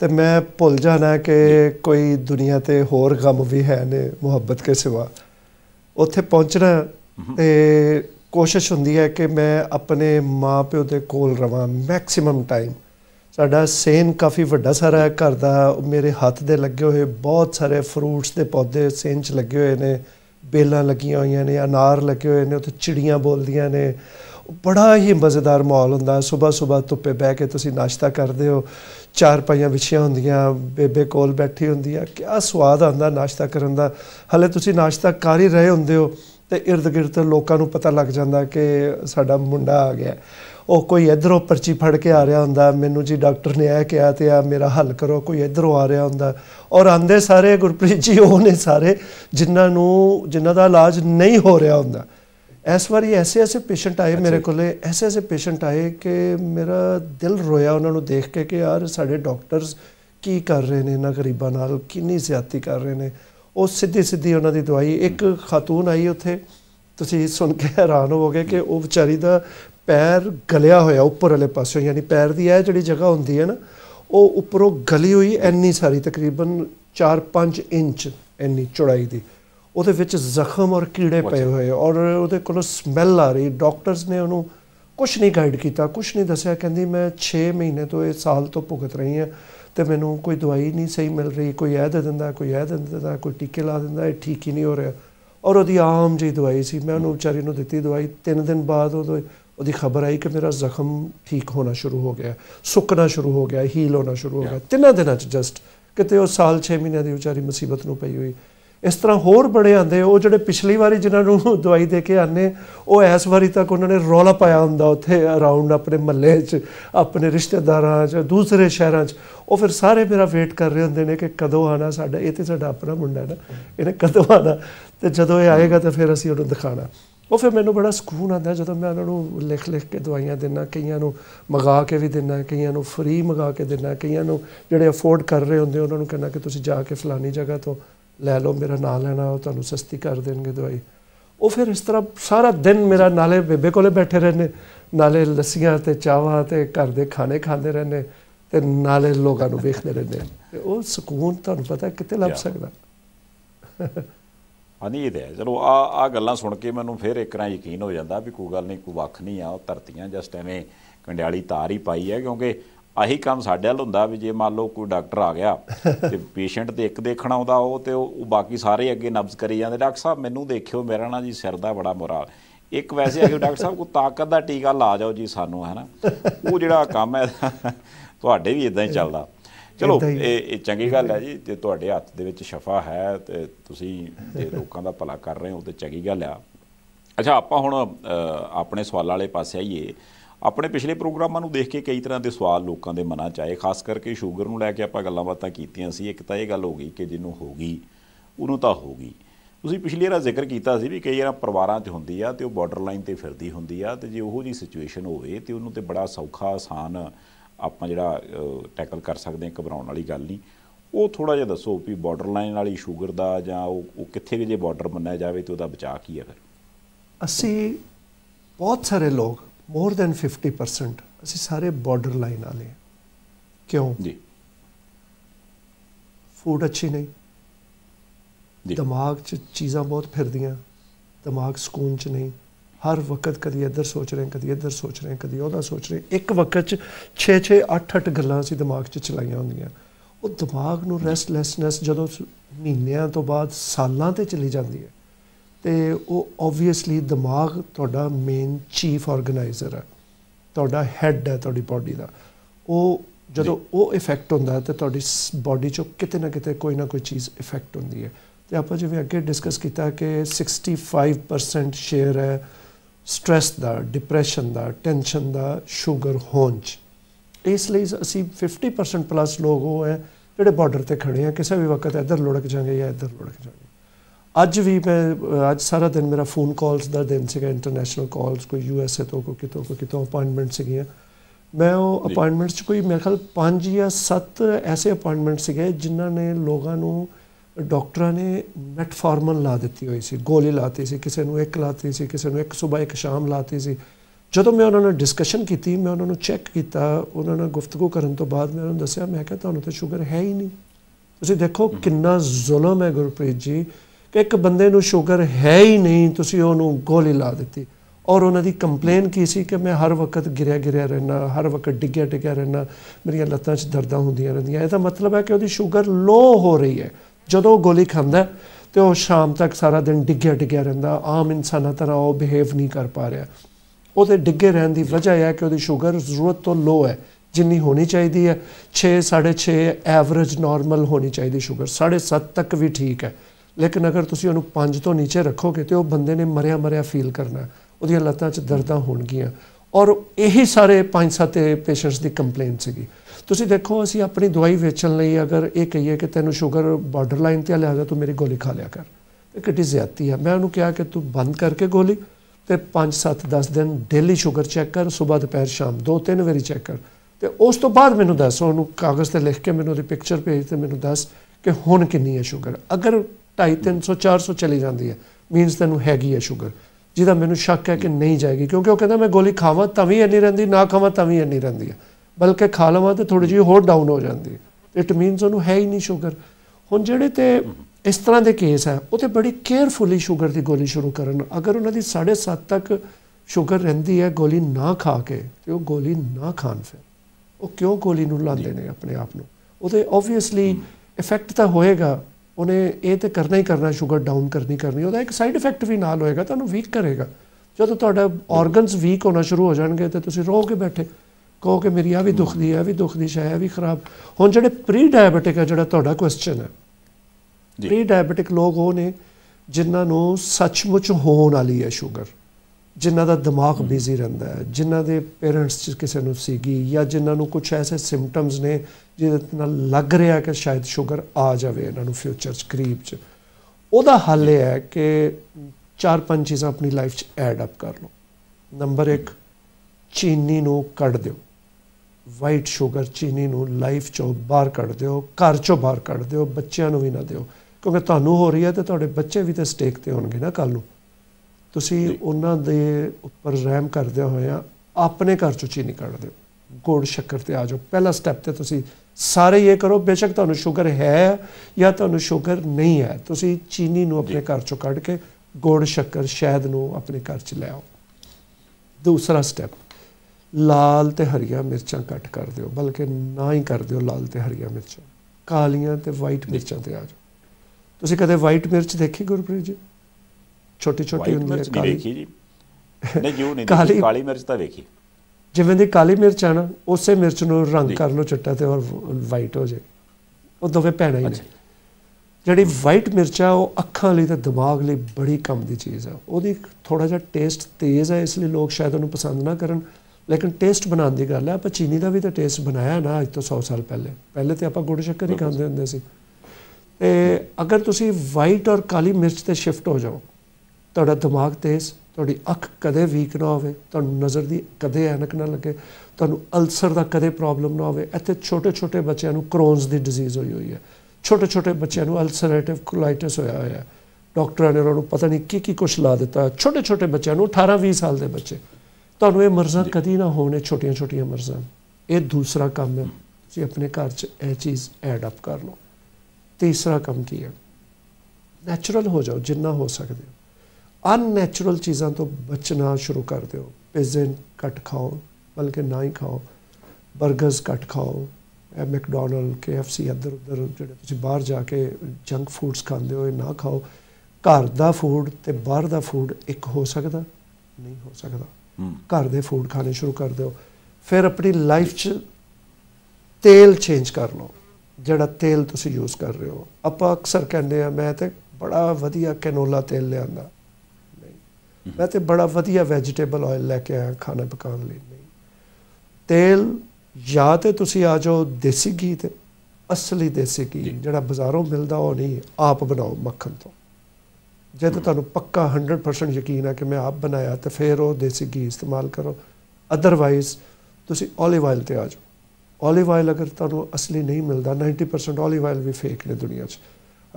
[SPEAKER 2] ਤੇ ਮੈਂ ਭੁੱਲ ਜਾਣਾ ਕਿ ਕੋਈ ਦੁਨੀਆ ਤੇ ਹੋਰ ਗਮ ਵੀ ਹੈ ਨੇ ਮੁਹੱਬਤ ਕੇ ਸਿਵਾ ਉੱਥੇ ਪਹੁੰਚਣਾ ਤੇ ਕੋਸ਼ਿਸ਼ ਹੁੰਦੀ ਹੈ ਕਿ ਮੈਂ ਆਪਣੇ ਮਾਪਿਓ ਦੇ ਕੋਲ ਰਵਾਂ ਮੈਕਸਿਮਮ ਟਾਈਮ ਸਾਡਾ ਸੇਨ ਕਾਫੀ ਵੱਡਾ ਸਾਰਾ ਹੈ ਘਰ ਦਾ ਮੇਰੇ ਹੱਥ ਦੇ ਲੱਗੇ ਹੋਏ ਬਹੁਤ ਸਾਰੇ ਫਰੂਟਸ ਦੇ ਪੌਦੇ ਸੇਨ 'ਚ ਲੱਗੇ ਹੋਏ ਨੇ ਬੇਲਾਂ ਲੱਗੀਆਂ ਹੋਈਆਂ ਨੇ ਅਨਾਰ ਲੱਗੇ ਹੋਏ ਨੇ ਉੱਥੇ ਚਿੜੀਆਂ ਬੋਲਦੀਆਂ ਨੇ ਬੜਾ ਹੀ ਮਜ਼ੇਦਾਰ ਮਾਹੌਲ ਹੁੰਦਾ ਸਵੇਰ ਸਵੇਰ ਧੁੱਪੇ ਬਹਿ ਕੇ ਤੁਸੀਂ ਨਾਸ਼ਤਾ ਕਰਦੇ ਹੋ ਚਾਰ ਪਾਈਆਂ ਵਿਛੀਆਂ ਹੁੰਦੀਆਂ ਬੇਬੇ ਕੋਲ ਬੈਠੀ ਹੁੰਦੀ ਆ ਕੀ ਸਵਾਦ ਆਉਂਦਾ ਨਾਸ਼ਤਾ ਕਰਨ ਦਾ ਹਲੇ ਤੁਸੀਂ ਨਾਸ਼ਤਾ ਕਰ ਹੀ ਰਹੇ ਹੁੰਦੇ ਹੋ ਤੇ ird-gird ਲੋਕਾਂ ਨੂੰ ਪਤਾ ਲੱਗ ਜਾਂਦਾ ਕਿ ਸਾਡਾ ਮੁੰਡਾ ਆ ਗਿਆ ਉਹ ਕੋਈ ਇਧਰੋਂ ਪਰਚੀ ਫੜ ਕੇ ਆ ਰਿਹਾ ਹੁੰਦਾ ਮੈਨੂੰ ਜੀ ਡਾਕਟਰ ਨੇ ਇਹ ਕਿਹਾ ਤੇ ਆ ਮੇਰਾ ਹੱਲ ਕਰੋ ਕੋਈ ਇਧਰੋਂ ਆ ਰਿਹਾ ਹੁੰਦਾ ਔਰ ਆਂਦੇ ਸਾਰੇ ਗੁਰਪ੍ਰੀਤ ਜੀ ਉਹ ਨੇ ਸਾਰੇ ਜਿਨ੍ਹਾਂ ਨੂੰ ਜਿਨ੍ਹਾਂ ਦਾ ਇਲਾਜ ਨਹੀਂ ਹੋ ਰਿਹਾ ਹੁੰਦਾ ਇਸ ਵਾਰੀ ਐਸੇ ਐਸੇ ਪੇਸ਼ੈਂਟ ਆਏ ਮੇਰੇ ਕੋਲੇ ਐਸੇ ਐਸੇ ਪੇਸ਼ੈਂਟ ਆਏ ਕਿ ਮੇਰਾ ਦਿਲ ਰੋਇਆ ਉਹਨਾਂ ਨੂੰ ਦੇਖ ਕੇ ਕਿ ਯਾਰ ਸਾਡੇ ਡਾਕਟਰਸ ਕੀ ਕਰ ਰਹੇ ਨੇ ਇਹਨਾਂ ਗਰੀਬਾਂ ਨਾਲ ਕਿੰਨੀ ਜ਼ਿਆਦਤੀ ਕਰ ਰਹੇ ਨੇ ਉਹ ਸਿੱਧੀ ਸਿੱਧੀ ਉਹਨਾਂ ਦੀ ਦਵਾਈ ਇੱਕ ਖਾਤੂਨ ਆਈ ਉੱਥੇ ਤੁਸੀਂ ਸੁਣ ਕੇ ਹੈਰਾਨ ਹੋਵੋਗੇ ਕਿ ਉਹ ਵਿਚਾਰੀ ਦਾ ਪੈਰ ਗਲਿਆ ਹੋਇਆ ਉੱਪਰ ਵਾਲੇ ਪਾਸੇ ਯਾਨੀ ਪੈਰ ਦੀ ਇਹ ਜਿਹੜੀ ਜਗ੍ਹਾ ਹੁੰਦੀ ਹੈ ਨਾ ਉਹ ਉੱਪਰੋਂ ਗਲੀ ਹੋਈ ਐਨੀ ਸਾਰੀ ਤਕਰੀਬਨ 4-5 ਇੰਚ ਐਨੀ ਚੌੜਾਈ ਦੀ ਉਹਦੇ ਵਿੱਚ ਜ਼ਖਮ ਔਰ ਕੀੜੇ ਪਏ ਹੋਏ ਔਰ ਉਹਦੇ ਕੋਲੋਂ ਸਮੈਲ ਆ ਰਹੀ ਡਾਕਟਰਸ ਨੇ ਉਹਨੂੰ ਕੁਝ ਨਹੀਂ ਗਾਈਡ ਕੀਤਾ ਕੁਝ ਨਹੀਂ ਦੱਸਿਆ ਕਹਿੰਦੀ ਮੈਂ 6 ਮਹੀਨੇ ਤੋਂ ਇਹ ਸਾਲ ਤੋਂ ਭੁਗਤ ਰਹੀ ਹਾਂ ਤੇ ਮੈਨੂੰ ਕੋਈ ਦਵਾਈ ਨਹੀਂ ਸਹੀ ਮਿਲ ਰਹੀ ਕੋਈ ਇਹ ਦੇ ਦਿੰਦਾ ਕੋਈ ਇਹ ਦੇ ਦਿੰਦਾ ਕੋਈ ਟੀਕੇ ਲਾ ਦਿੰਦਾ ਇਹ ਠੀਕ ਹੀ ਨਹੀਂ ਹੋ ਰਿਹਾ ਔਰ ਉਹਦੀ ਆਮ ਜੀ ਦਵਾਈ ਸੀ ਮੈਂ ਉਹਨੂੰ ਵਿਚਾਰੀ ਨੂੰ ਦਿੱਤੀ ਦਵਾਈ 3 ਦਿਨ ਬਾਅਦ ਉਹ ਉਹਦੀ ਖਬਰ ਆਈ ਕਿ ਮੇਰਾ ਜ਼ਖਮ ਠੀਕ ਹੋਣਾ ਸ਼ੁਰੂ ਹੋ ਗਿਆ ਸੁੱਕਣਾ ਸ਼ੁਰੂ ਹੋ ਗਿਆ ਹੀਲ ਹੋਣਾ ਸ਼ੁਰੂ ਹੋ ਗਿਆ ਤਿੰਨਾਂ ਦਿਨਾਂ ਚ ਜਸਟ ਕਿਤੇ ਉਹ ਸਾਲ 6 ਮਹੀਨਿਆਂ ਦੀ ਵਿਚਾਰੀ ਮੁਸੀਬਤ ਨੂੰ ਪਈ ਹੋਈ ਇਸ ਤਰ੍ਹਾਂ ਹੋਰ ਬੜੇ ਆਂਦੇ ਉਹ ਜਿਹੜੇ ਪਿਛਲੀ ਵਾਰੀ ਜਿਨ੍ਹਾਂ ਨੂੰ ਦਵਾਈ ਦੇ ਕੇ ਆਨੇ ਉਹ ਐਸ ਵਾਰੀ ਤੱਕ ਉਹਨਾਂ ਨੇ ਰੌਲਾ ਪਾਇਆ ਹੁੰਦਾ ਉੱਥੇ ਅਰਾਊਂਡ ਆਪਣੇ ਮੱਲੇ 'ਚ ਆਪਣੇ ਰਿਸ਼ਤੇਦਾਰਾਂ 'ਚ ਦੂਸਰੇ ਸ਼ਹਿਰਾਂ 'ਚ ਉਹ ਫਿਰ ਸਾਰੇ ਮੇਰਾ ਵੇਟ ਕਰ ਰਹੇ ਹੁੰਦੇ ਨੇ ਕਿ ਕਦੋਂ ਆਣਾ ਸਾਡਾ ਇਹ ਤੇ ਸਾਡਾ ਆਪਣਾ ਮੁੰਡਾ ਹੈ ਨਾ ਇਹਨੇ ਕਦੋਂ ਆਣਾ ਤੇ ਜਦੋਂ ਇਹ ਆਏਗਾ ਤਾਂ ਫਿਰ ਅਸੀਂ ਉਹਨੂੰ ਦਿਖਾਣਾ ਉਹ ਫਿਰ ਮੈਨੂੰ ਬੜਾ ਸਕੂਨ ਆਉਂਦਾ ਜਦੋਂ ਮੈਂ ਉਹਨਾਂ ਨੂੰ ਲਿਖ ਲਿਖ ਕੇ ਦਵਾਈਆਂ ਦਿੰਨਾ ਕਈਆਂ ਨੂੰ ਮਗਾ ਕੇ ਵੀ ਦਿੰਨਾ ਕਈਆਂ ਨੂੰ ਫ੍ਰੀ ਮਗਾ ਕੇ ਦਿੰਨਾ ਕਈਆਂ ਨੂੰ ਜਿਹੜੇ ਅਫੋਰਡ ਕਰ ਰਹੇ ਹੁੰਦੇ ਉਹਨਾਂ ਨੂੰ ਕਹਿੰਦਾ ਕਿ ਤੁਸੀਂ ਜਾ ਕੇ ਫਲਾਨੀ ਜਗ੍ਹਾ ਤੋਂ ਲੈ ਲਓ ਮੇਰਾ ਨਾਮ ਲੈਣਾ ਉਹ ਤੁਹਾਨੂੰ ਸਸਤੀ ਕਰ ਦੇਣਗੇ ਦਵਾਈ ਉਹ ਫਿਰ ਇਸ ਤਰ੍ਹਾਂ ਸਾਰਾ ਦਿਨ ਮੇਰਾ ਨਾਲੇ ਬੇਬੇ ਕੋਲੇ ਬੈਠੇ ਰਹਿੰਦੇ ਨਾਲੇ ਲੱਸੀਆਂ ਤੇ ਚਾਵਾਂ ਤੇ ਘਰ ਦੇ ਖਾਣੇ ਖਾਂਦੇ ਰਹਿੰਦੇ ਤੇ ਨਾਲੇ ਲੋਕਾਂ ਨੂੰ ਵੇਖਦੇ ਰਹਿੰਦੇ ਉਹ ਸਕੂਨ ਤੁਹਾਨੂੰ ਪਤਾ ਕਿੱਥੇ ਲੱਭ ਸਕਦਾ
[SPEAKER 1] ਹਾਂਜੀ ਇਹ ਤਾਂ ਚਲੋ ਆ ਆ ਗੱਲਾਂ ਸੁਣ ਕੇ ਮੈਨੂੰ ਫਿਰ ਇੱਕ ਰਾਂ ਯਕੀਨ ਹੋ ਜਾਂਦਾ ਵੀ ਕੋਈ ਗੱਲ ਨਹੀਂ ਕੋਈ ਵੱਖ ਨਹੀਂ ਆ ਉਹ ਧਰਤੀਆਂ ਜਸਟ ਐਵੇਂ ਕੰਡਿਆਲੀ ਤਾਰ ਹੀ ਪਾਈ ਹੈ ਕਿਉਂਕਿ ਆਹੀ ਕੰਮ ਸਾਡੇ ਵੱਲ ਹੁੰਦਾ ਵੀ ਜੇ ਮੰਨ ਲਓ ਕੋਈ ਡਾਕਟਰ ਆ ਗਿਆ ਤੇ ਪੇਸ਼ੈਂਟ ਤੇ ਇੱਕ ਦੇਖਣ ਆਉਂਦਾ ਉਹ ਤੇ ਉਹ ਬਾਕੀ ਸਾਰੇ ਅੱਗੇ ਨਬਜ਼ ਕਰੀ ਜਾਂਦੇ ਡਾਕਟਰ ਸਾਹਿਬ ਮੈਨੂੰ ਦੇਖਿਓ ਮੇਰਾ ਨਾ ਜੀ ਸਿਰ ਦਾ ਬੜਾ ਮੁਰਾਲ ਇੱਕ ਵੈਸੇ ਆ ਕਿ ਡਾਕਟਰ ਸਾਹਿਬ ਕੋਈ ਤਾਕਤ ਦਾ ਟੀਕਾ ਲਾ ਜਾਓ ਜੀ ਸਾਨੂੰ ਹੈ ਨਾ ਉਹ ਜਿਹੜਾ ਕੰਮ ਹੈ ਤੁਹਾਡੇ ਵੀ ਇਦਾਂ ਹੀ ਚੱਲਦਾ
[SPEAKER 2] ਚਲੋ ਇਹ
[SPEAKER 1] ਚੰਗੀ ਗੱਲ ਹੈ ਜੀ ਤੇ ਤੁਹਾਡੇ ਹੱਥ ਦੇ ਵਿੱਚ ਸ਼ਫਾ ਹੈ ਤੇ ਤੁਸੀਂ ਜੇ ਲੋਕਾਂ ਦਾ ਭਲਾ ਕਰ ਰਹੇ ਹੋ ਤੇ ਚੰਗੀ ਗੱਲ ਆ ਅੱਛਾ ਆਪਾਂ ਹੁਣ ਆਪਣੇ ਸਵਾਲਾਂ ਵਾਲੇ ਪਾਸੇ ਆਈਏ ਆਪਣੇ ਪਿਛਲੇ ਪ੍ਰੋਗਰਾਮਾਂ ਨੂੰ ਦੇਖ ਕੇ ਕਈ ਤਰ੍ਹਾਂ ਦੇ ਸਵਾਲ ਲੋਕਾਂ ਦੇ ਮਨਾਂ 'ਚ ਆਏ ਖਾਸ ਕਰਕੇ ਸ਼ੂਗਰ ਨੂੰ ਲੈ ਕੇ ਆਪਾਂ ਗੱਲਾਂ ਬਾਤਾਂ ਕੀਤੀਆਂ ਸੀ ਇੱਕ ਤਾਂ ਇਹ ਗੱਲ ਹੋ ਗਈ ਕਿ ਜਿਹਨੂੰ ਹੋ ਗਈ ਉਹਨੂੰ ਤਾਂ ਹੋ ਗਈ ਤੁਸੀਂ ਪਿਛਲੇ ਵਾਰ ਜ਼ਿਕਰ ਕੀਤਾ ਸੀ ਵੀ ਕਈ ਵਾਰ ਪਰਿਵਾਰਾਂ 'ਚ ਹੁੰਦੀ ਆ ਤੇ ਉਹ ਬਾਰਡਰ ਲਾਈਨ ਤੇ ਫਿਰਦੀ ਹੁੰਦੀ ਆ ਤੇ ਜੇ ਉਹੋ ਜੀ ਸਿਚੁਏਸ਼ਨ ਹੋਵੇ ਤੇ ਉਹਨੂੰ ਤੇ ਬੜਾ ਸੌਖਾ ਆਸਾਨ ਆਪਾਂ ਜਿਹੜਾ ਟੈਕਲ ਕਰ ਸਕਦੇ ਹਾਂ ਘਬਰਾਉਣ ਵਾਲੀ ਗੱਲ ਨਹੀਂ ਉਹ ਥੋੜਾ ਜਿਹਾ ਦੱਸੋ ਵੀ ਬਾਰਡਰ ਲਾਈਨ ਵਾਲੀ ਸ਼ੂਗਰ ਦਾ ਜਾਂ ਉਹ ਉਹ ਕਿੱਥੇ ਜੇ ਬਾਰਡਰ ਮੰਨਿਆ ਜਾਵੇ ਤੇ ਉਹਦਾ ਬਚਾਅ ਕੀ ਹੈ ਫਿਰ
[SPEAKER 2] ਅਸੀਂ ਬਹੁਤ ਸਾਰੇ ਲੋਕ ਮੋਰ ਦੈਨ 50% ਅਸੀਂ ਸਾਰੇ ਬਾਰਡਰ ਲਾਈਨ ਵਾਲੇ ਕਿਉਂ ਜੀ ਫੂਡ ਅੱਛੀ ਨਹੀਂ ਦਿਮਾਗ 'ਚ ਚੀਜ਼ਾਂ ਬਹੁਤ ਫਿਰਦੀਆਂ ਦਿਮਾਗ ਸਕੂਨ 'ਚ ਨਹੀਂ ਹਰ ਵਕਤ ਕਦੀ ਇੱਧਰ ਸੋਚ ਰਹੇ ਕਦੀ ਇੱਧਰ ਸੋਚ ਰਹੇ ਕਦੀ ਉਹਦਾ ਸੋਚ ਰਹੇ ਇੱਕ ਵਕਤ 'ਚ 6-6 8-8 ਗੱਲਾਂ ਸੀ ਦਿਮਾਗ 'ਚ ਚਲਾਈਆਂ ਹੁੰਦੀਆਂ ਉਹ ਦਿਮਾਗ ਨੂੰ ਰੈਸਟਲੈਸਨੈਸ ਜਦੋਂ ਮਹੀਨਿਆਂ ਤੋਂ ਬਾਅਦ ਸਾਲਾਂ ਤੇ ਚਲੀ ਜਾਂਦੀ ਹੈ ਤੇ ਉਹ ਆਬਵੀਅਸਲੀ ਦਿਮਾਗ ਤੁਹਾਡਾ ਮੇਨ ਚੀਫ ਆਰਗੇਨਾਈਜ਼ਰ ਹੈ ਤੁਹਾਡਾ ਹੈੱਡ ਹੈ ਤੁਹਾਡੀ ਬਾਡੀ ਦਾ ਉਹ ਜਦੋਂ ਉਹ ਇਫੈਕਟ ਹੁੰਦਾ ਤੇ ਤੁਹਾਡੀ ਬਾਡੀ 'ਚੋਂ ਕਿਤੇ ਨਾ ਕਿਤੇ ਕੋਈ ਨਾ ਕੋਈ ਚੀਜ਼ ਇਫੈਕਟ ਹੁੰਦੀ ਹੈ ਤੇ ਆਪਾਂ ਜਿਵੇਂ ਅੱਗੇ ਡਿਸਕਸ ਕੀਤਾ ਕਿ 65% ਸ਼ੇਅਰ ਹੈ ਸਟ्रेस ਦਾ ਡਿਪਰੈਸ਼ਨ ਦਾ ਟੈਨਸ਼ਨ ਦਾ ਸ਼ੂਗਰ ਹੋਣ ਚ ਇਸ ਲਈ ਅਸੀਂ 50% ਪਲੱਸ ਲੋਕ ਹੋ ਹੈ ਜਿਹੜੇ ਬਾਰਡਰ ਤੇ ਖੜੇ ਆ ਕਿਸੇ ਵੀ ਵਕਤ ਇੱਧਰ ਲੁੜਕ ਜਾਗੇ ਜਾਂ ਇੱਧਰ ਲੁੜਕ ਜਾਗੇ ਅੱਜ ਵੀ ਮੈਂ ਅੱਜ ਸਾਰਾ ਦਿਨ ਮੇਰਾ ਫੋਨ ਕਾਲਸ ਦਾ ਦਿਨ ਸੀਗਾ ਇੰਟਰਨੈਸ਼ਨਲ ਕਾਲਸ ਕੋਈ ਯੂਐਸਏ ਤੋਂ ਕੋ ਕਿਤੋਂ ਕੋ ਕਿਤੋਂ ਅਪਾਇੰਟਮੈਂਟ ਸੀਗੀਆਂ ਮੈਂ ਉਹ ਅਪਾਇੰਟਮੈਂਟਸ ਕੋਈ ਮੇਰੇ ਖਿਆਲ 5 ਜਾਂ 7 ਐਸੇ ਅਪਾਇੰਟਮੈਂਟ ਸੀਗੇ ਜਿਨ੍ਹਾਂ ਨੇ ਲੋਕਾਂ ਨੂੰ ਡਾਕਟਰਾਂ ਨੇ ਮੈਟਫਾਰਮਨ ਲਾ ਦਿੱਤੀ ਹੋਈ ਸੀ ਗੋਲੀ ਲਾਤੀ ਸੀ ਕਿਸੇ ਨੂੰ ਇੱਕ ਲਾਤੀ ਸੀ ਕਿਸੇ ਨੂੰ ਇੱਕ ਸਵੇਰ ਇੱਕ ਸ਼ਾਮ ਲਾਤੀ ਸੀ ਜਦੋਂ ਮੈਂ ਉਹਨਾਂ ਨਾਲ ਡਿਸਕਸ਼ਨ ਕੀਤੀ ਮੈਂ ਉਹਨਾਂ ਨੂੰ ਚੈੱਕ ਕੀਤਾ ਉਹਨਾਂ ਨਾਲ ਗੁਫ਼ਤਗੂ ਕਰਨ ਤੋਂ ਬਾਅਦ ਮੈਂ ਉਹਨਾਂ ਨੂੰ ਦੱਸਿਆ ਮੈਂ ਕਿਹਾ ਤੁਹਾਨੂੰ ਤਾਂ ਸ਼ੂਗਰ ਹੈ ਹੀ ਨਹੀਂ ਤੁਸੀਂ ਦੇਖੋ ਕਿੰਨਾ ਜ਼ੁਲਮ ਹੈ ਗੁਰਪ੍ਰੀਤ ਜੀ ਕਿ ਇੱਕ ਬੰਦੇ ਨੂੰ ਸ਼ੂਗਰ ਹੈ ਹੀ ਨਹੀਂ ਤੁਸੀਂ ਉਹਨੂੰ ਗੋਲੀ ਲਾ ਦਿੱਤੀ ਔਰ ਉਹਨਾਂ ਦੀ ਕੰਪਲੇਨ ਕੀ ਸੀ ਕਿ ਮੈਂ ਹਰ ਵਕਤ ਗਿਰਿਆ ਗਿਰਿਆ ਰਹਿਣਾ ਹਰ ਵਕਤ ਡਿੱਗਿਆ ਟਿਕਿਆ ਰਹਿਣਾ ਮੇਰੀਆਂ ਲੱਤਾਂ 'ਚ ਦਰਦਾਂ ਹੁੰਦੀਆਂ ਰਹਿੰਦੀਆਂ ਇਹਦਾ ਮਤਲਬ ਹੈ ਕਿ ਉਹਦੀ ਸ਼ੂਗਰ ਲੋ ਹੋ ਰਹੀ ਹੈ ਜਦੋਂ ਉਹ ਗੋਲੀ ਖਾਂਦਾ ਤੇ ਉਹ ਸ਼ਾਮ ਤੱਕ ਸਾਰਾ ਦਿਨ ਡਿੱਗੇ ਡਿੱਗਿਆ ਰਹਿੰਦਾ ਆਮ ਇਨਸਾਨਾਂ ਤਰ੍ਹਾਂ ਉਹ ਬਿਹੇਵ ਨਹੀਂ ਕਰ ਪਾ ਰਿਹਾ ਉਹਦੇ ਡਿੱਗੇ ਰਹਿਣ ਦੀ ਵਜ੍ਹਾ ਹੈ ਕਿ ਉਹਦੀ ਸ਼ੂਗਰ ਜ਼ਰੂਰਤ ਤੋਂ ਲੋ ਹੈ ਜਿੰਨੀ ਹੋਣੀ ਚਾਹੀਦੀ ਹੈ 6 6.5 ਐਵਰੇਜ ਨਾਰਮਲ ਹੋਣੀ ਚਾਹੀਦੀ ਸ਼ੂਗਰ 7.5 ਤੱਕ ਵੀ ਠੀਕ ਹੈ ਲੇਕਿਨ ਅਗਰ ਤੁਸੀਂ ਉਹਨੂੰ 5 ਤੋਂ ਨੀਚੇ ਰੱਖੋਗੇ ਤੇ ਉਹ ਬੰਦੇ ਨੇ ਮਰਿਆ ਮਰਿਆ ਫੀਲ ਕਰਨਾ ਉਹਦੀਆਂ ਲੱਤਾਂ 'ਚ ਦਰਦਾਂ ਹੋਣਗੀਆਂ ਔਰ ਇਹੀ ਸਾਰੇ 5-7 ਪੇਸ਼ੈਂਟਸ ਦੀ ਕੰਪਲੇਂਟ ਸੀਗੀ ਤੁਸੀਂ ਦੇਖੋ ਅਸੀਂ ਆਪਣੀ ਦਵਾਈ ਵੇਚਣ ਲਈ ਅਗਰ ਇਹ ਕਹੀਏ ਕਿ ਤੈਨੂੰ ਸ਼ੂਗਰ ਬਾਰਡਰ ਲਾਈਨ ਤੇ ਜਾ ਤੂੰ ਮੇਰੀ ਗੋਲੀ ਖਾ ਲਿਆ ਕਰ ਤੇ ਕਿੱਡੀ ਜ਼ਿਆਦਤੀ ਹੈ ਮੈਂ ਉਹਨੂੰ ਕਿਹਾ ਕਿ ਤੂੰ ਬੰਦ ਕਰਕੇ ਗੋਲੀ ਤੇ 5 7 10 ਦਿਨ ਡੇਲੀ ਸ਼ੂਗਰ ਚੈੱਕ ਕਰ ਸਵੇਰ ਦੁਪਹਿਰ ਸ਼ਾਮ ਦੋ ਤਿੰਨ ਵਾਰੀ ਚੈੱਕ ਕਰ ਤੇ ਉਸ ਤੋਂ ਬਾਅਦ ਮੈਨੂੰ ਦੱਸ ਉਹਨੂੰ ਕਾਗਜ਼ ਤੇ ਲਿਖ ਕੇ ਮੈਨੂੰ ਉਹਦੀ ਪਿਕਚਰ ਭੇਜ ਤੇ ਮੈਨੂੰ ਦੱਸ ਕਿ ਹੁਣ ਕਿੰਨੀ ਹੈ ਸ਼ੂਗਰ ਅਗਰ 2.5 300 400 ਚਲੀ ਜਾਂਦੀ ਹੈ ਮੀਨਸ ਤੈਨੂੰ ਹੈਗੀ ਹੈ ਸ਼ੂਗਰ ਜਿਹਦਾ ਮੈਨੂੰ ਸ਼ੱਕ ਹੈ ਕਿ ਨਹੀਂ ਜਾਏਗੀ ਕਿਉਂਕਿ ਉਹ ਕਹਿੰਦਾ ਮੈਂ ਗੋਲੀ ਖਾਵਾਂ ਤਾਂ ਵੀ ਇੰਨੀ ਰਹਿੰਦੀ ਨਾ ਖਾਵਾਂ ਤਾਂ ਵੀ ਇੰਨੀ ਰਹਿੰਦੀ ਹੈ ਬਲਕਿ ਖਾ ਲਵਾਂ ਤੇ ਥੋੜੀ ਜਿਹੀ ਹੋਰ ਡਾਊਨ ਹੋ ਜਾਂਦੀ ਇਟ ਮੀਨਸ ਉਹਨੂੰ ਹੈ ਹੀ ਨਹੀਂ ਸ਼ੂਗਰ ਹੁਣ ਜਿਹੜੇ ਤੇ ਇਸ ਤਰ੍ਹਾਂ ਦੇ ਕੇਸ ਆ ਉਹ ਤੇ ਬੜੀ ਕੇਅਰਫੁਲੀ ਸ਼ੂਗਰ ਦੀ ਗੋਲੀ ਸ਼ੁਰੂ ਕਰਨ ਅਗਰ ਉਹਨਾਂ ਦੀ 7.5 ਤੱਕ ਸ਼ੂਗਰ ਰਹਿੰਦੀ ਹੈ ਗੋਲੀ ਨਾ ਖਾ ਕੇ ਤੇ ਉਹ ਗੋਲੀ ਨਾ ਖਾਣ ਫਿਰ ਉਹ ਕਿਉਂ ਗੋਲੀ ਨੂੰ ਲਾਉਂਦੇ ਨੇ ਆਪਣੇ ਆਪ ਨੂੰ ਉਹਦੇ ਆਬਵੀਅਸਲੀ ਇਫੈਕਟ ਤਾਂ ਹੋਏਗਾ ਉਹਨੇ ਇਹ ਤੇ ਕਰਨਾ ਹੀ ਕਰਨਾ ਸ਼ੂਗਰ ਡਾਊਨ ਕਰਨੀ ਕਰਨੀ ਉਹਦਾ ਇੱਕ ਸਾਈਡ ਇਫੈਕਟ ਵੀ ਨਾਲ ਹੋਏਗਾ ਤੁਹਾਨੂੰ ਵੀਕ ਕਰੇਗਾ ਜਦੋਂ ਤੁਹਾਡਾ ਆਰਗਨਸ ਵੀਕ ਹੋਣਾ ਸ਼ੁਰੂ ਹੋ ਜਾਣਗੇ ਤੇ ਤੁਸੀਂ ਰੋ ਕੇ ਬੈਠੇ ਕਹੋ ਕਿ ਮੇਰੀ ਆ ਵੀ ਦੁਖਦੀ ਆ ਵੀ ਦੁਖਦੀ ਸ਼ਾਇਦ ਆ ਵੀ ਖਰਾਬ ਹੁਣ ਜਿਹੜੇ ਪ੍ਰੀ ਡਾਇਬੀਟਿਕ ਆ ਜਿਹੜਾ ਤੁਹਾਡਾ ਕੁਐਸਚਨ ਹੈ ਜੀ ਪ੍ਰੀ ਡਾਇਬੀਟਿਕ ਲੋਕ ਉਹ ਨੇ ਜਿਨ੍ਹਾਂ ਨੂੰ ਸੱਚਮੁੱਚ ਹੋਣ ਵਾਲੀ ਹੈ ਸ਼ੂਗਰ ਜਿਨ੍ਹਾਂ ਦਾ ਦਿਮਾਗ ਬਿਜ਼ੀ ਰਹਿੰਦਾ ਹੈ ਜਿਨ੍ਹਾਂ ਦੇ ਪੇਰੈਂਟਸ ਚ ਕਿਸੇ ਨੂੰ ਸੀਗੀ ਜਾਂ ਜਿਨ੍ਹਾਂ ਨੂੰ ਕੁਝ ਐਸੇ ਸਿੰਪਟਮਸ ਨੇ ਜਿਹਦੇ ਨਾਲ ਲੱਗ ਰਿਹਾ ਕਿ ਸ਼ਾਇਦ ਸ਼ੂਗਰ ਆ ਜਾਵੇ ਇਹਨਾਂ ਨੂੰ ਫਿਊਚਰ ਚ ਕਰੀਬ ਚ ਉਹਦਾ ਹੱਲ ਇਹ ਹੈ ਕਿ ਚਾਰ ਪੰਜ ਚੀਜ਼ਾਂ ਆਪਣੀ ਲਾਈਫ ਚ ਐਡ ਅਪ ਕਰ ਲਓ ਨੰਬਰ 1 ਚੀਨੀ ਨੂੰ ਕੱਢ ਦਿਓ ਵਾਈਟ ਸ਼ੂਗਰ ਚੀਨੀ ਨੂੰ ਲਾਈਫ ਚੋਂ ਬਾਹਰ ਕੱਢ ਦਿਓ ਘਰ ਚੋਂ ਬਾਹਰ ਕੱਢ ਦਿਓ ਬੱਚਿਆਂ ਨੂੰ ਵੀ ਨਾ ਦਿਓ ਕਿਉਂਕਿ ਤੁਹਾਨੂੰ ਹੋ ਰਹੀ ਹੈ ਤੇ ਤੁਹਾਡੇ ਬੱਚੇ ਵੀ ਤੇ ਸਟੇਕ ਤੇ ਹੋਣਗੇ ਨਾ ਕੱਲ ਨੂੰ ਤੁਸੀਂ ਉਹਨਾਂ ਦੇ ਉੱਪਰ ਰਹਿਮ ਕਰਦੇ ਹੋਏ ਆ ਆਪਣੇ ਘਰ ਚੋਂ ਚੀਨੀ ਕੱਢ ਦਿਓ ਗੁੜ ਸ਼ੱਕਰ ਤੇ ਆ ਜਾਓ ਪਹਿਲਾ ਸਟੈਪ ਤੇ ਤੁਸੀਂ ਸਾਰੇ ਇਹ ਕਰੋ ਬੇਸ਼ੱਕ ਤੁਹਾਨੂੰ ਸ਼ੂਗਰ ਹੈ ਜਾਂ ਤੁਹਾਨੂੰ ਸ਼ੂਗਰ ਨਹੀਂ ਹੈ ਤੁਸੀਂ ਚੀਨੀ ਨੂੰ ਆਪਣੇ ਘਰ ਚੋਂ ਕੱਢ ਕੇ ਗੁੜ ਸ਼ੱਕਰ ਸ਼ਹਿਦ ਨੂੰ ਆਪਣੇ ਘਰ ਚ ਲੈ ਆਓ ਦੂਸਰਾ ਸਟੈਪ ਲਾਲ ਤੇ ਹਰੀਆਂ ਮਿਰਚਾਂ ਕੱਟ ਕਰ ਦਿਓ ਬਲਕਿ ਨਾ ਹੀ ਕਰ ਦਿਓ ਲਾਲ ਤੇ ਹਰੀਆਂ ਮਿਰਚਾਂ ਕਾਲੀਆਂ ਤੇ ਵਾਈਟ ਮਿਰਚਾਂ ਤੇ ਆ ਜਾਓ ਤੁਸੀਂ ਕਦੇ ਵਾਈਟ ਮਿਰਚ ਦੇਖੀ ਗੁਰਪ੍ਰੀਤ ਜੀ ਛੋਟੀ ਛੋਟੀ ਹੁੰਦੀ ਹੈ ਕਾਲੀ ਦੇਖੀ ਜੀ
[SPEAKER 1] ਨਹੀਂ ਜੋ ਨਹੀਂ ਦੇਖੀ ਕਾਲੀ ਮਿਰਚ ਤਾਂ ਵੇਖੀ
[SPEAKER 2] ਜਿਵੇਂ ਦੀ ਕਾਲੀ ਮਿਰਚ ਆ ਨਾ ਉਸੇ ਮਿਰਚ ਨੂੰ ਰੰਗ ਕਰ ਲਓ ਚਿੱਟਾ ਤੇ ਔਰ ਵਾਈਟ ਹੋ ਜਾਏ ਉਹ ਦੋਵੇਂ ਪੈਣਾ ਹੀ ਨਹੀਂ ਜਿਹੜੀ ਵਾਈਟ ਮਿਰਚ ਆ ਉਹ ਅੱਖਾਂ ਲਈ ਤੇ ਦਿਮਾਗ ਲਈ ਬੜੀ ਕੰਮ ਦੀ ਚੀਜ਼ ਆ ਉਹਦੀ ਥੋੜਾ ਜਿਹਾ ਟੇਸਟ ਤੇਜ਼ ਆ ਇਸ ਲਈ ਲੋਕ ਸ਼ਾਇਦ ਉਹਨੂੰ ਪਸੰਦ ਨਾ ਕਰਨ ਲੇਕਿਨ ਟੇਸਟ ਬਣਾਉਣ ਦੀ ਗੱਲ ਹੈ ਆਪਾਂ ਚੀਨੀ ਦਾ ਵੀ ਤਾਂ ਟੇਸਟ ਬਣਾਇਆ ਨਾ ਅੱਜ ਤੋਂ 100 ਸਾਲ ਪਹਿਲੇ ਪਹਿਲੇ ਤੇ ਆਪਾਂ ਗੁੜ ਸ਼ੱਕਰ ਹੀ ਖਾਂਦੇ ਹੁੰਦੇ ਸੀ ਤੇ ਅਗਰ ਤੁਸੀਂ ਵਾਈਟ ਔਰ ਕਾਲੀ ਮਿਰਚ ਤੇ ਸ਼ਿਫਟ ਹੋ ਜਾਓ ਤੁਹਾਡਾ ਦਿਮਾਗ ਤੇਜ਼ ਤੁਹਾਡੀ ਅੱਖ ਕਦੇ ਵੀਕ ਨਾ ਹੋਵੇ ਤੁਹਾਨੂੰ ਨਜ਼ਰ ਦੀ ਕਦੇ ਐਨਕ ਨਾ ਲੱਗੇ ਤੁਹਾਨੂੰ ਅਲਸਰ ਦਾ ਕਦੇ ਪ੍ਰੋਬਲਮ ਨਾ ਹੋਵੇ ਇੱਥੇ ਛੋਟੇ-ਛੋਟੇ ਬੱਚਿਆਂ ਨੂੰ ਕਰੋਨਸ ਦੀ ਡਿਜ਼ੀਜ਼ ਹੋਈ ਹੋਈ ਹੈ ਛੋਟੇ-ਛੋਟੇ ਬੱਚਿਆਂ ਨੂੰ ਅਲਸਰੇਟਿਵ ਕੋਲਾਈਟਿਸ ਹੋਇਆ ਹੋਇਆ ਡਾਕਟਰਾਂ ਨੇ ਉਹਨਾਂ ਨੂੰ ਪਤਾ ਨਹੀਂ ਕੀ ਕੀ ਕੁਛ ਲਾ ਦਿੱਤਾ ਛੋਟੇ-ਛੋਟੇ ਬੱਚਿਆਂ ਨੂੰ 18-20 ਸਾਲ ਦੇ ਬੱਚੇ ਤੁਹਾਨੂੰ ਇਹ ਮਰਜ਼ਾ ਕਦੀ ਨਾ ਹੋਣੇ ਛੋਟੀਆਂ ਛੋਟੀਆਂ ਮਰਜ਼ਾ ਇਹ ਦੂਸਰਾ ਕੰਮ ਹੈ ਤੁਸੀਂ ਆਪਣੇ ਘਰ 'ਚ ਇਹ ਚੀਜ਼ ਐਡ ਅਪ ਕਰ ਲਓ ਤੀਸਰਾ ਕੰਮ ਕੀ ਹੈ ਨੈਚੁਰਲ ਹੋ ਜਾਓ ਜਿੰਨਾ ਹੋ ਸਕਦੇ ਹੋ ਅਨਨੈਚੁਰਲ ਚੀਜ਼ਾਂ ਤੋਂ ਬਚਣਾ ਸ਼ੁਰੂ ਕਰ ਦਿਓ ਪੀਜ਼ਾ ਕੱਟ ਖਾਓ ਬਲਕਿ ਨਾ ਹੀ ਖਾਓ 버ਗਰਸ ਕੱਟ ਖਾਓ ਇਹ ਮੈਕਡੋਨਲਡ KFC ਅਦਰ ਅਦਰ ਜਿਹੜੇ ਤੁਸੀਂ ਬਾਹਰ ਜਾ ਕੇ ਜੰਕ ਫੂਡਸ ਖਾਂਦੇ ਹੋ ਇਹ ਨਾ ਖਾਓ ਘਰ ਦਾ ਫੂਡ ਤੇ ਬਾਹਰ ਦਾ ਫੂਡ ਇੱਕ ਹੋ ਸਕਦਾ ਨਹੀਂ ਹੋ ਸਕਦਾ ਘਰ ਦੇ ਫੂਡ ਖਾਣੇ ਸ਼ੁਰੂ ਕਰ ਦਿਓ ਫਿਰ ਆਪਣੀ ਲਾਈਫ 'ਚ ਤੇਲ ਚੇਂਜ ਕਰ ਲਓ ਜਿਹੜਾ ਤੇਲ ਤੁਸੀਂ ਯੂਜ਼ ਕਰ ਰਹੇ ਹੋ ਆਪਾਂ ਅਕਸਰ ਕਹਿੰਦੇ ਆ ਮੈਂ ਤੇ ਬੜਾ ਵਧੀਆ ਕੈਨੋਲਾ ਤੇਲ ਲਿਆਂਦਾ ਨਹੀਂ ਮੈਂ ਤੇ ਬੜਾ ਵਧੀਆ ਵੈਜੀਟੇਬਲ ਆਇਲ ਲੈ ਕੇ ਆਇਆ ਖਾਣਾ ਪਕਾਉਣ ਲਈ ਨਹੀਂ ਤੇਲ ਜਾਂ ਤੇ ਤੁਸੀਂ ਆ ਜਾਓ ਦੇਸੀ ਘੀ ਤੇ ਅਸਲੀ ਦੇਸੀ ਘੀ ਜਿਹੜਾ ਬਾਜ਼ਾਰੋਂ ਮਿਲਦਾ ਉਹ ਨਹੀਂ ਆਪ ਬਣਾਓ ਮੱਖਣ ਤੋਂ ਜੇ ਤਾਂ ਤੁਹਾਨੂੰ ਪੱਕਾ 100% ਯਕੀਨ ਹੈ ਕਿ ਮੈਂ ਆਪ ਬਣਾਇਆ ਤਾਂ ਫਿਰ ਉਹ ਦੇਸੀ ਘੀ ਇਸਤੇਮਾਲ ਕਰੋ ਅਦਰਵਾਈਜ਼ ਤੁਸੀਂ 올ਿਵ ਆਇਲ ਤੇ ਆ ਜਾਓ 올ਿਵ ਆਇਲ ਅਗਰ ਤੁਹਾਨੂੰ ਅਸਲੀ ਨਹੀਂ ਮਿਲਦਾ 90% 올ਿਵ ਆਇਲ ਵੀ ਫੇਕ ਨੇ ਦੁਨੀਆ 'ਚ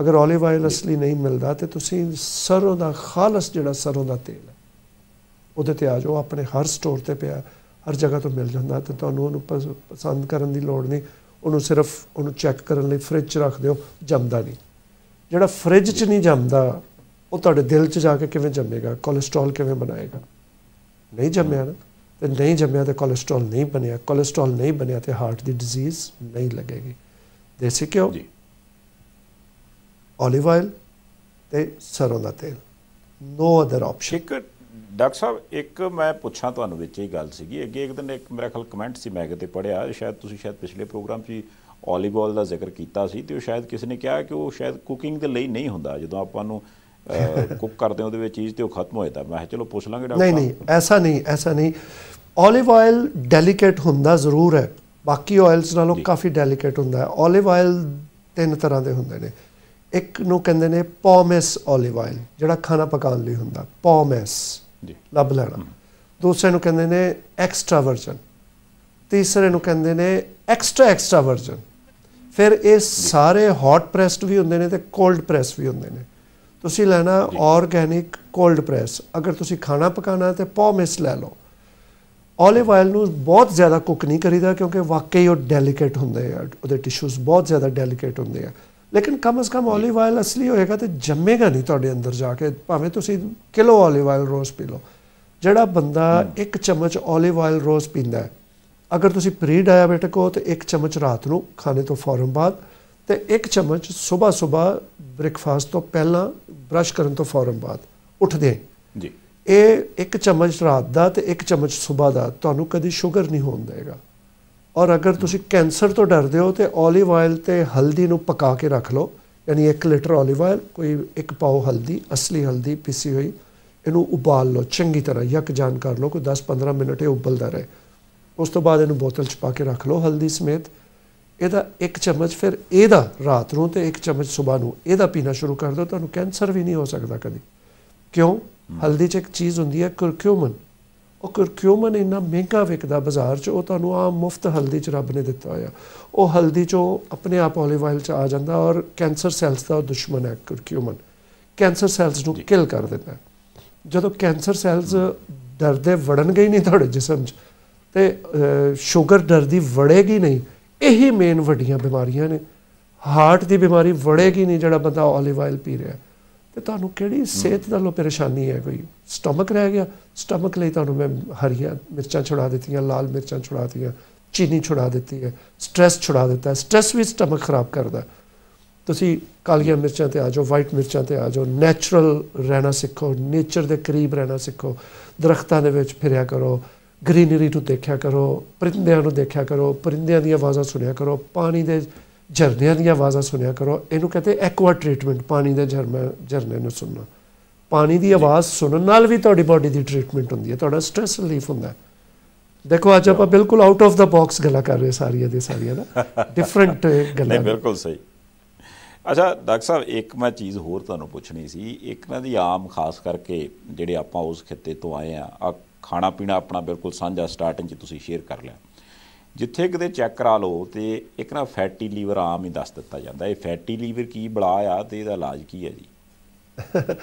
[SPEAKER 2] ਅਗਰ 올ਿਵ ਆਇਲ ਅਸਲੀ ਨਹੀਂ ਮਿਲਦਾ ਤੇ ਤੁਸੀਂ ਸਰੋਂ ਦਾ ਖਾਲਸ ਜਿਹੜਾ ਸਰੋਂ ਦਾ ਤੇਲ ਹੈ ਉਹਦੇ ਤੇ ਆ ਜਾਓ ਆਪਣੇ ਹਰ ਸਟੋਰ ਤੇ ਪਿਆ ਹਰ ਜਗ੍ਹਾ ਤੋਂ ਮਿਲ ਜਾਂਦਾ ਤੇ ਤੁਹਾਨੂੰ ਉਹਨੂੰ ਪਸੰਦ ਕਰਨ ਦੀ ਲੋੜ ਨਹੀਂ ਉਹਨੂੰ ਸਿਰਫ ਉਹਨੂੰ ਚੈੱਕ ਕਰਨ ਲਈ ਫ੍ਰਿਜ 'ਚ ਰੱਖ ਦਿਓ ਜੰਮਦਾ ਨਹੀਂ ਜਿਹੜਾ ਫ੍ਰਿਜ 'ਚ ਨਹੀਂ ਜੰਮਦਾ ਉਹ ਤੁਹਾਡੇ ਦਿਲ 'ਚ ਜਾ ਕੇ ਕਿਵੇਂ ਜੰਮੇਗਾ ਕੋਲੇਸਟ੍ਰੋਲ ਕਿਵੇਂ ਬਣਾਏਗਾ ਨਹੀਂ ਜੰਮਿਆ ਨਾ ਤੇ ਨਹੀਂ ਜੰਮਿਆ ਤੇ ਕੋਲੇਸਟ੍ਰੋਲ ਨਹੀਂ ਬਣਿਆ ਕੋਲੇਸਟ੍ਰੋਲ ਨਹੀਂ ਬਣਿਆ ਤੇ ਹਾਰਟ ਦੀ ਡਿਜ਼ੀਜ਼ ਨਹੀਂ ਲੱਗੇਗੀ ਦੇਸੀ ਕਿਉਂ ਜੀ 올ਿਵ ਆਇਲ ਤੇ ਸਰੋਂ ਦਾ ਤੇਲ ਨੋ ਅਦਰ
[SPEAKER 1] ਆਪਸ਼ਨ ਇੱਕ ਡਾਕਟਰ ਸਾਹਿਬ ਇੱਕ ਮੈਂ ਪੁੱਛਾਂ ਤੁਹਾਨੂੰ ਵਿੱਚ ਹੀ ਗੱਲ ਸੀਗੀ ਅੱਗੇ ਇੱਕ ਦਿਨ ਇੱਕ ਮੇਰਾ ਖਲ ਕਮੈਂਟ ਸੀ ਮੈਂ ਕਿਤੇ ਪੜਿਆ ਸ਼ਾਇਦ ਤੁਸੀਂ ਸ਼ਾਇਦ ਪਿਛਲੇ ਪ੍ਰੋਗਰਾਮ 'ਚ 올ਿਵ ਆਇਲ ਦਾ ਜ਼ਿਕਰ ਕੀਤਾ ਸੀ ਤੇ ਉਹ ਸ਼ਾਇਦ ਕਿਸੇ ਨੇ ਕਿਹਾ ਕਿ ਉਹ ਸ਼ਾਇਦ ਕੁਕਿੰਗ ਦੇ ਲਈ ਨਹੀਂ ਹੁੰਦਾ ਜਦੋਂ ਆਪਾਂ ਨੂੰ ਕੁੱਕ ਕਰਦੇ ਉਹਦੇ ਵਿੱਚ ਚੀਜ਼ ਤੇ ਉਹ ਖਤਮ ਹੋ ਜਾਂਦਾ ਮੈਂ ਚਲੋ ਪੁੱਛ ਲਾਂਗੇ ਡਾਕਟਰ ਨਹੀਂ ਨਹੀਂ
[SPEAKER 2] ਐਸਾ ਨਹੀਂ ਐਸਾ ਨਹੀਂ ਓਲਿਵ ਆਇਲ ਡੈਲੀਕੇਟ ਹੁੰਦਾ ਜ਼ਰੂਰ ਹੈ ਬਾਕੀ ਆਇਲਸ ਨਾਲੋਂ ਕਾਫੀ ਡੈਲੀਕੇਟ ਹੁੰਦਾ ਹੈ ਓਲਿਵ ਆਇਲ ਤਿੰਨ ਤਰ੍ਹਾਂ ਦੇ ਹੁੰਦੇ ਨੇ ਇੱਕ ਨੂੰ ਕਹਿੰਦੇ ਨੇ ਪੋਮੇਸ ਓਲਿਵ ਆਇਲ ਜਿਹੜਾ ਖਾਣਾ ਪਕਾਉਣ ਲਈ ਹੁੰਦਾ ਪੋਮੇਸ ਜੀ ਲੱਭ ਲੈਣਾ ਦੂਸਰੇ ਨੂੰ ਕਹਿੰਦੇ ਨੇ ਐਕਸਟਰਾ ਵਰਜਨ ਤੀਸਰੇ ਨੂੰ ਕਹਿੰਦੇ ਨੇ ਐਕਸਟਰਾ ਐਕਸਟਰਾ ਵਰਜਨ ਫਿਰ ਇਹ ਸਾਰੇ ਹੌਟ ਪ੍ਰੈਸਡ ਵੀ ਹੁੰਦੇ ਨੇ ਤੇ ਕੋਲਡ ਪ੍ਰੈਸ ਵੀ ਹੁੰਦੇ ਨੇ ਤੁਸੀਂ ਲੈਣਾ ਆਰਗੈਨਿਕ ਕੋਲਡ ਪ੍ਰੈਸ ਅਗਰ ਤੁਸੀਂ ਖਾਣਾ ਪਕਾਣਾ ਤੇ ਪੌ ਮਿਸ ਲੈ ਲਓ ਓਲਿਵ ਆਇਲ ਨੂੰ ਬਹੁਤ ਜ਼ਿਆਦਾ ਕੁੱਕ ਨਹੀਂ ਕਰੀਦਾ ਕਿਉਂਕਿ ਵਾਕਈ ਉਹ ਡੈਲੀਕੇਟ ਹੁੰਦੇ ਆ ਉਹਦੇ ਟਿਸ਼ੂਜ਼ ਬਹੁਤ ਜ਼ਿਆਦਾ ਡੈਲੀਕੇਟ ਹੁੰਦੇ ਆ ਲੇਕਿਨ ਕਮ ਸੇ ਕਮ ਓਲਿਵ ਆਇਲ ਅਸਲੀ ਹੋਏਗਾ ਤੇ ਜੰਮੇਗਾ ਨਹੀਂ ਤੁਹਾਡੇ ਅੰਦਰ ਜਾ ਕੇ ਭਾਵੇਂ ਤੁਸੀਂ ਕਿਲੋ ਓਲਿਵ ਆਇਲ ਰੋਜ਼ ਪੀ ਲਓ ਜਿਹੜਾ ਬੰਦਾ ਇੱਕ ਚਮਚ ਓਲਿਵ ਆਇਲ ਰੋਜ਼ ਪੀਂਦਾ ਹੈ ਅਗਰ ਤੁਸੀਂ ਪ੍ਰੀ ਡਾਇਬੀਟਿਕ ਹੋ ਤੇ ਇੱਕ ਚਮਚ ਰਾਤ ਨੂੰ ਖਾਣੇ ਤੋਂ ਫੌਰਨ ਬਾਅਦ ਤੇ ਇੱਕ ਚਮਚ ਸਵੇਰ ਸਵੇਰ ਬ੍ਰੇਕਫਾਸਟ ਤੋਂ ਪਹਿਲਾਂ ਬ੍ਰਸ਼ ਕਰਨ ਤੋਂ ਫੌਰਨ ਬਾਅਦ ਉੱਠਦੇ ਜੀ ਇਹ ਇੱਕ ਚਮਚ ਰਾਤ ਦਾ ਤੇ ਇੱਕ ਚਮਚ ਸਵੇਰ ਦਾ ਤੁਹਾਨੂੰ ਕਦੀ ਸ਼ੂਗਰ ਨਹੀਂ ਹੋਣ ਦੇਗਾ ਔਰ ਅਗਰ ਤੁਸੀਂ ਕੈਂਸਰ ਤੋਂ ਡਰਦੇ ਹੋ ਤੇ 올ਿਵ ਆਇਲ ਤੇ ਹਲਦੀ ਨੂੰ ਪਕਾ ਕੇ ਰੱਖ ਲਓ ਯਾਨੀ 1 ਲੀਟਰ 올ਿਵ ਆਇਲ ਕੋਈ 1 ਪਾਉ ਹਲਦੀ ਅਸਲੀ ਹਲਦੀ ਪਿਸੀ ਹੋਈ ਇਹਨੂੰ ਉਬਾਲ ਲਓ ਚੰਗੀ ਤਰ੍ਹਾਂ ਯਕ ਜਾਣ ਕਰ ਲਓ ਕੋਈ 10-15 ਮਿੰਟ ਇਹ ਉਬਲਦਾ ਰਹੇ ਉਸ ਤੋਂ ਬਾਅਦ ਇਹਨੂੰ ਬੋਤਲ 'ਚ ਪਾ ਕੇ ਰੱਖ ਲਓ ਹਲਦੀ ਸਮੇਤ ਇਹਦਾ ਇੱਕ ਚਮਚ ਫਿਰ ਇਹਦਾ ਰਾਤ ਨੂੰ ਤੇ ਇੱਕ ਚਮਚ ਸਵੇਰ ਨੂੰ ਇਹਦਾ ਪੀਣਾ ਸ਼ੁਰੂ ਕਰ ਦਿਓ ਤੁਹਾਨੂੰ ਕੈਂਸਰ ਵੀ ਨਹੀਂ ਹੋ ਸਕਦਾ ਕਦੀ ਕਿਉਂ ਹਲਦੀ ਚ ਇੱਕ ਚੀਜ਼ ਹੁੰਦੀ ਹੈ ਕਰਕਿਊਮਨ ਉਹ ਕਰਕਿਊਮਨ ਇੰਨਾ ਮਹਿੰਗਾ ਵਿਕਦਾ ਬਾਜ਼ਾਰ 'ਚ ਉਹ ਤੁਹਾਨੂੰ ਆ ਮੁਫਤ ਹਲਦੀ 'ਚ ਰੱਬ ਨੇ ਦਿੱਤਾ ਹੋਇਆ ਉਹ ਹਲਦੀ 'ਚੋਂ ਆਪਣੇ ਆਪ ਓਲਿਵ ਆਇਲ 'ਚ ਆ ਜਾਂਦਾ ਔਰ ਕੈਂਸਰ ਸੈਲਸ ਦਾ ਦੁਸ਼ਮਣ ਹੈ ਕਰਕਿਊਮਨ ਕੈਂਸਰ ਸੈਲਸ ਨੂੰ ਕਿਲ ਕਰ ਦਿੰਦਾ ਜਦੋਂ ਕੈਂਸਰ ਸੈਲਸ ਦਰਦੇ ਵੜਨਗੇ ਹੀ ਨਹੀਂ ਤੁਹਾਡੇ ਜਿਸਮ 'ਚ ਤੇ ਸ਼ੂਗਰ ਦਰਦੀ ਵੜੇਗੀ ਨਹੀਂ ਇਹੀ ਮੇਨ ਵੱਡੀਆਂ ਬਿਮਾਰੀਆਂ ਨੇ ਹਾਰਟ ਦੀ ਬਿਮਾਰੀ ਵੜੇਗੀ ਨਹੀਂ ਜਿਹੜਾ ਬੰਦਾ ਓਲਿਵ ਆਇਲ ਪੀ ਰਿਹਾ ਤੇ ਤੁਹਾਨੂੰ ਕਿਹੜੀ ਸਿਹਤ ਦਾ ਲੋ ਪਰੇਸ਼ਾਨੀ ਹੈ ਕੋਈ ਸਟਮਕ ਰਹਿ ਗਿਆ ਸਟਮਕ ਲਈ ਤੁਹਾਨੂੰ ਮੈਂ ਹਰੀਆਂ ਮਿਰਚਾਂ ਛੁੜਾ ਦਿੱਤੀਆਂ ਲਾਲ ਮਿਰਚਾਂ ਛੁੜਾ ਦਿੱਤੀਆਂ ਚੀਨੀ ਛੁੜਾ ਦਿੱਤੀ ਹੈ ਸਟ्रेस ਛੁੜਾ ਦਿੱਤਾ ਸਟ्रेस ਵੀ ਸਟਮਕ ਖਰਾਬ ਕਰਦਾ ਤੁਸੀਂ ਕਾਲੀਆਂ ਮਿਰਚਾਂ ਤੇ ਆ ਜਾਓ ਵਾਈਟ ਮਿਰਚਾਂ ਤੇ ਆ ਜਾਓ ਨੇਚਰਲ ਰਹਿਣਾ ਸਿੱਖੋ ਨੇਚਰ ਦੇ ਕਰੀਬ ਰਹਿਣਾ ਸਿੱਖੋ ਦਰਖਤਾਂ ਦੇ ਵਿੱਚ ਫਿਰਿਆ ਕਰੋ ਗ੍ਰੀਨਰੀ ਨੂੰ ਦੇਖਿਆ ਕਰੋ ਪਰਿੰਦਿਆਂ ਨੂੰ ਦੇਖਿਆ ਕਰੋ ਪਰਿੰਦਿਆਂ ਦੀਆਂ ਆਵਾਜ਼ਾਂ ਸੁਣਿਆ ਕਰੋ ਪਾਣੀ ਦੇ ਝਰਨਿਆਂ ਦੀਆਂ ਆਵਾਜ਼ਾਂ ਸੁਣਿਆ ਕਰੋ ਇਹਨੂੰ ਕਹਿੰਦੇ ਐਕਵਾ ਟ੍ਰੀਟਮੈਂਟ ਪਾਣੀ ਦੇ ਝਰਨੇ ਝਰਨੇ ਨੂੰ ਸੁਣਨਾ ਪਾਣੀ ਦੀ ਆਵਾਜ਼ ਸੁਣਨ ਨਾਲ ਵੀ ਤੁਹਾਡੀ ਬਾਡੀ ਦੀ ਟ੍ਰੀਟਮੈਂਟ ਹੁੰਦੀ ਹੈ ਤੁਹਾਡਾ ਸਟ्रेस ਰਿਲੀਫ ਹੁੰਦਾ ਹੈ ਦੇਖੋ ਅੱਜ ਆਪਾਂ ਬਿਲਕੁਲ ਆਊਟ ਆਫ ਦਾ ਬਾਕਸ ਗੱਲਾਂ ਕਰ ਰਹੇ ਸਾਰੀਆਂ ਦੇ ਸਾਰੀਆਂ ਨਾ ਡਿਫਰੈਂਟ ਗੱਲਾਂ ਨਹੀਂ
[SPEAKER 1] ਬਿਲਕੁਲ ਸਹੀ ਅੱਛਾ ਡਾਕਟਰ ਸਾਹਿਬ ਇੱਕ ਮੈਂ ਚੀਜ਼ ਹੋਰ ਤੁਹਾਨੂੰ ਪੁੱਛਣੀ ਸੀ ਇੱਕ ਨਾ ਦੀ ਆਮ ਖਾਸ ਕਰਕੇ ਜਿਹੜੇ ਆਪਾਂ ਉਸ ਖਿੱਤੇ ਤੋਂ ਆਏ ਆ ਖਾਣਾ ਪੀਣਾ ਆਪਣਾ ਬਿਲਕੁਲ ਸਾਂਝਾ ਸਟਾਰਟਿੰਗ 'ਚ ਤੁਸੀਂ ਸ਼ੇਅਰ ਕਰ ਲਿਆ ਜਿੱਥੇ ਕਿਤੇ ਚੈੱਕ ਕਰਾ ਲਓ ਤੇ ਇੱਕ ਨਾ ਫੈਟੀ ਲੀਵਰ ਆਮ ਹੀ ਦੱਸ ਦਿੱਤਾ ਜਾਂਦਾ ਇਹ ਫੈਟੀ ਲੀਵਰ ਕੀ ਬਲਾ ਆ ਤੇ ਇਹਦਾ ਇਲਾਜ ਕੀ ਹੈ ਜੀ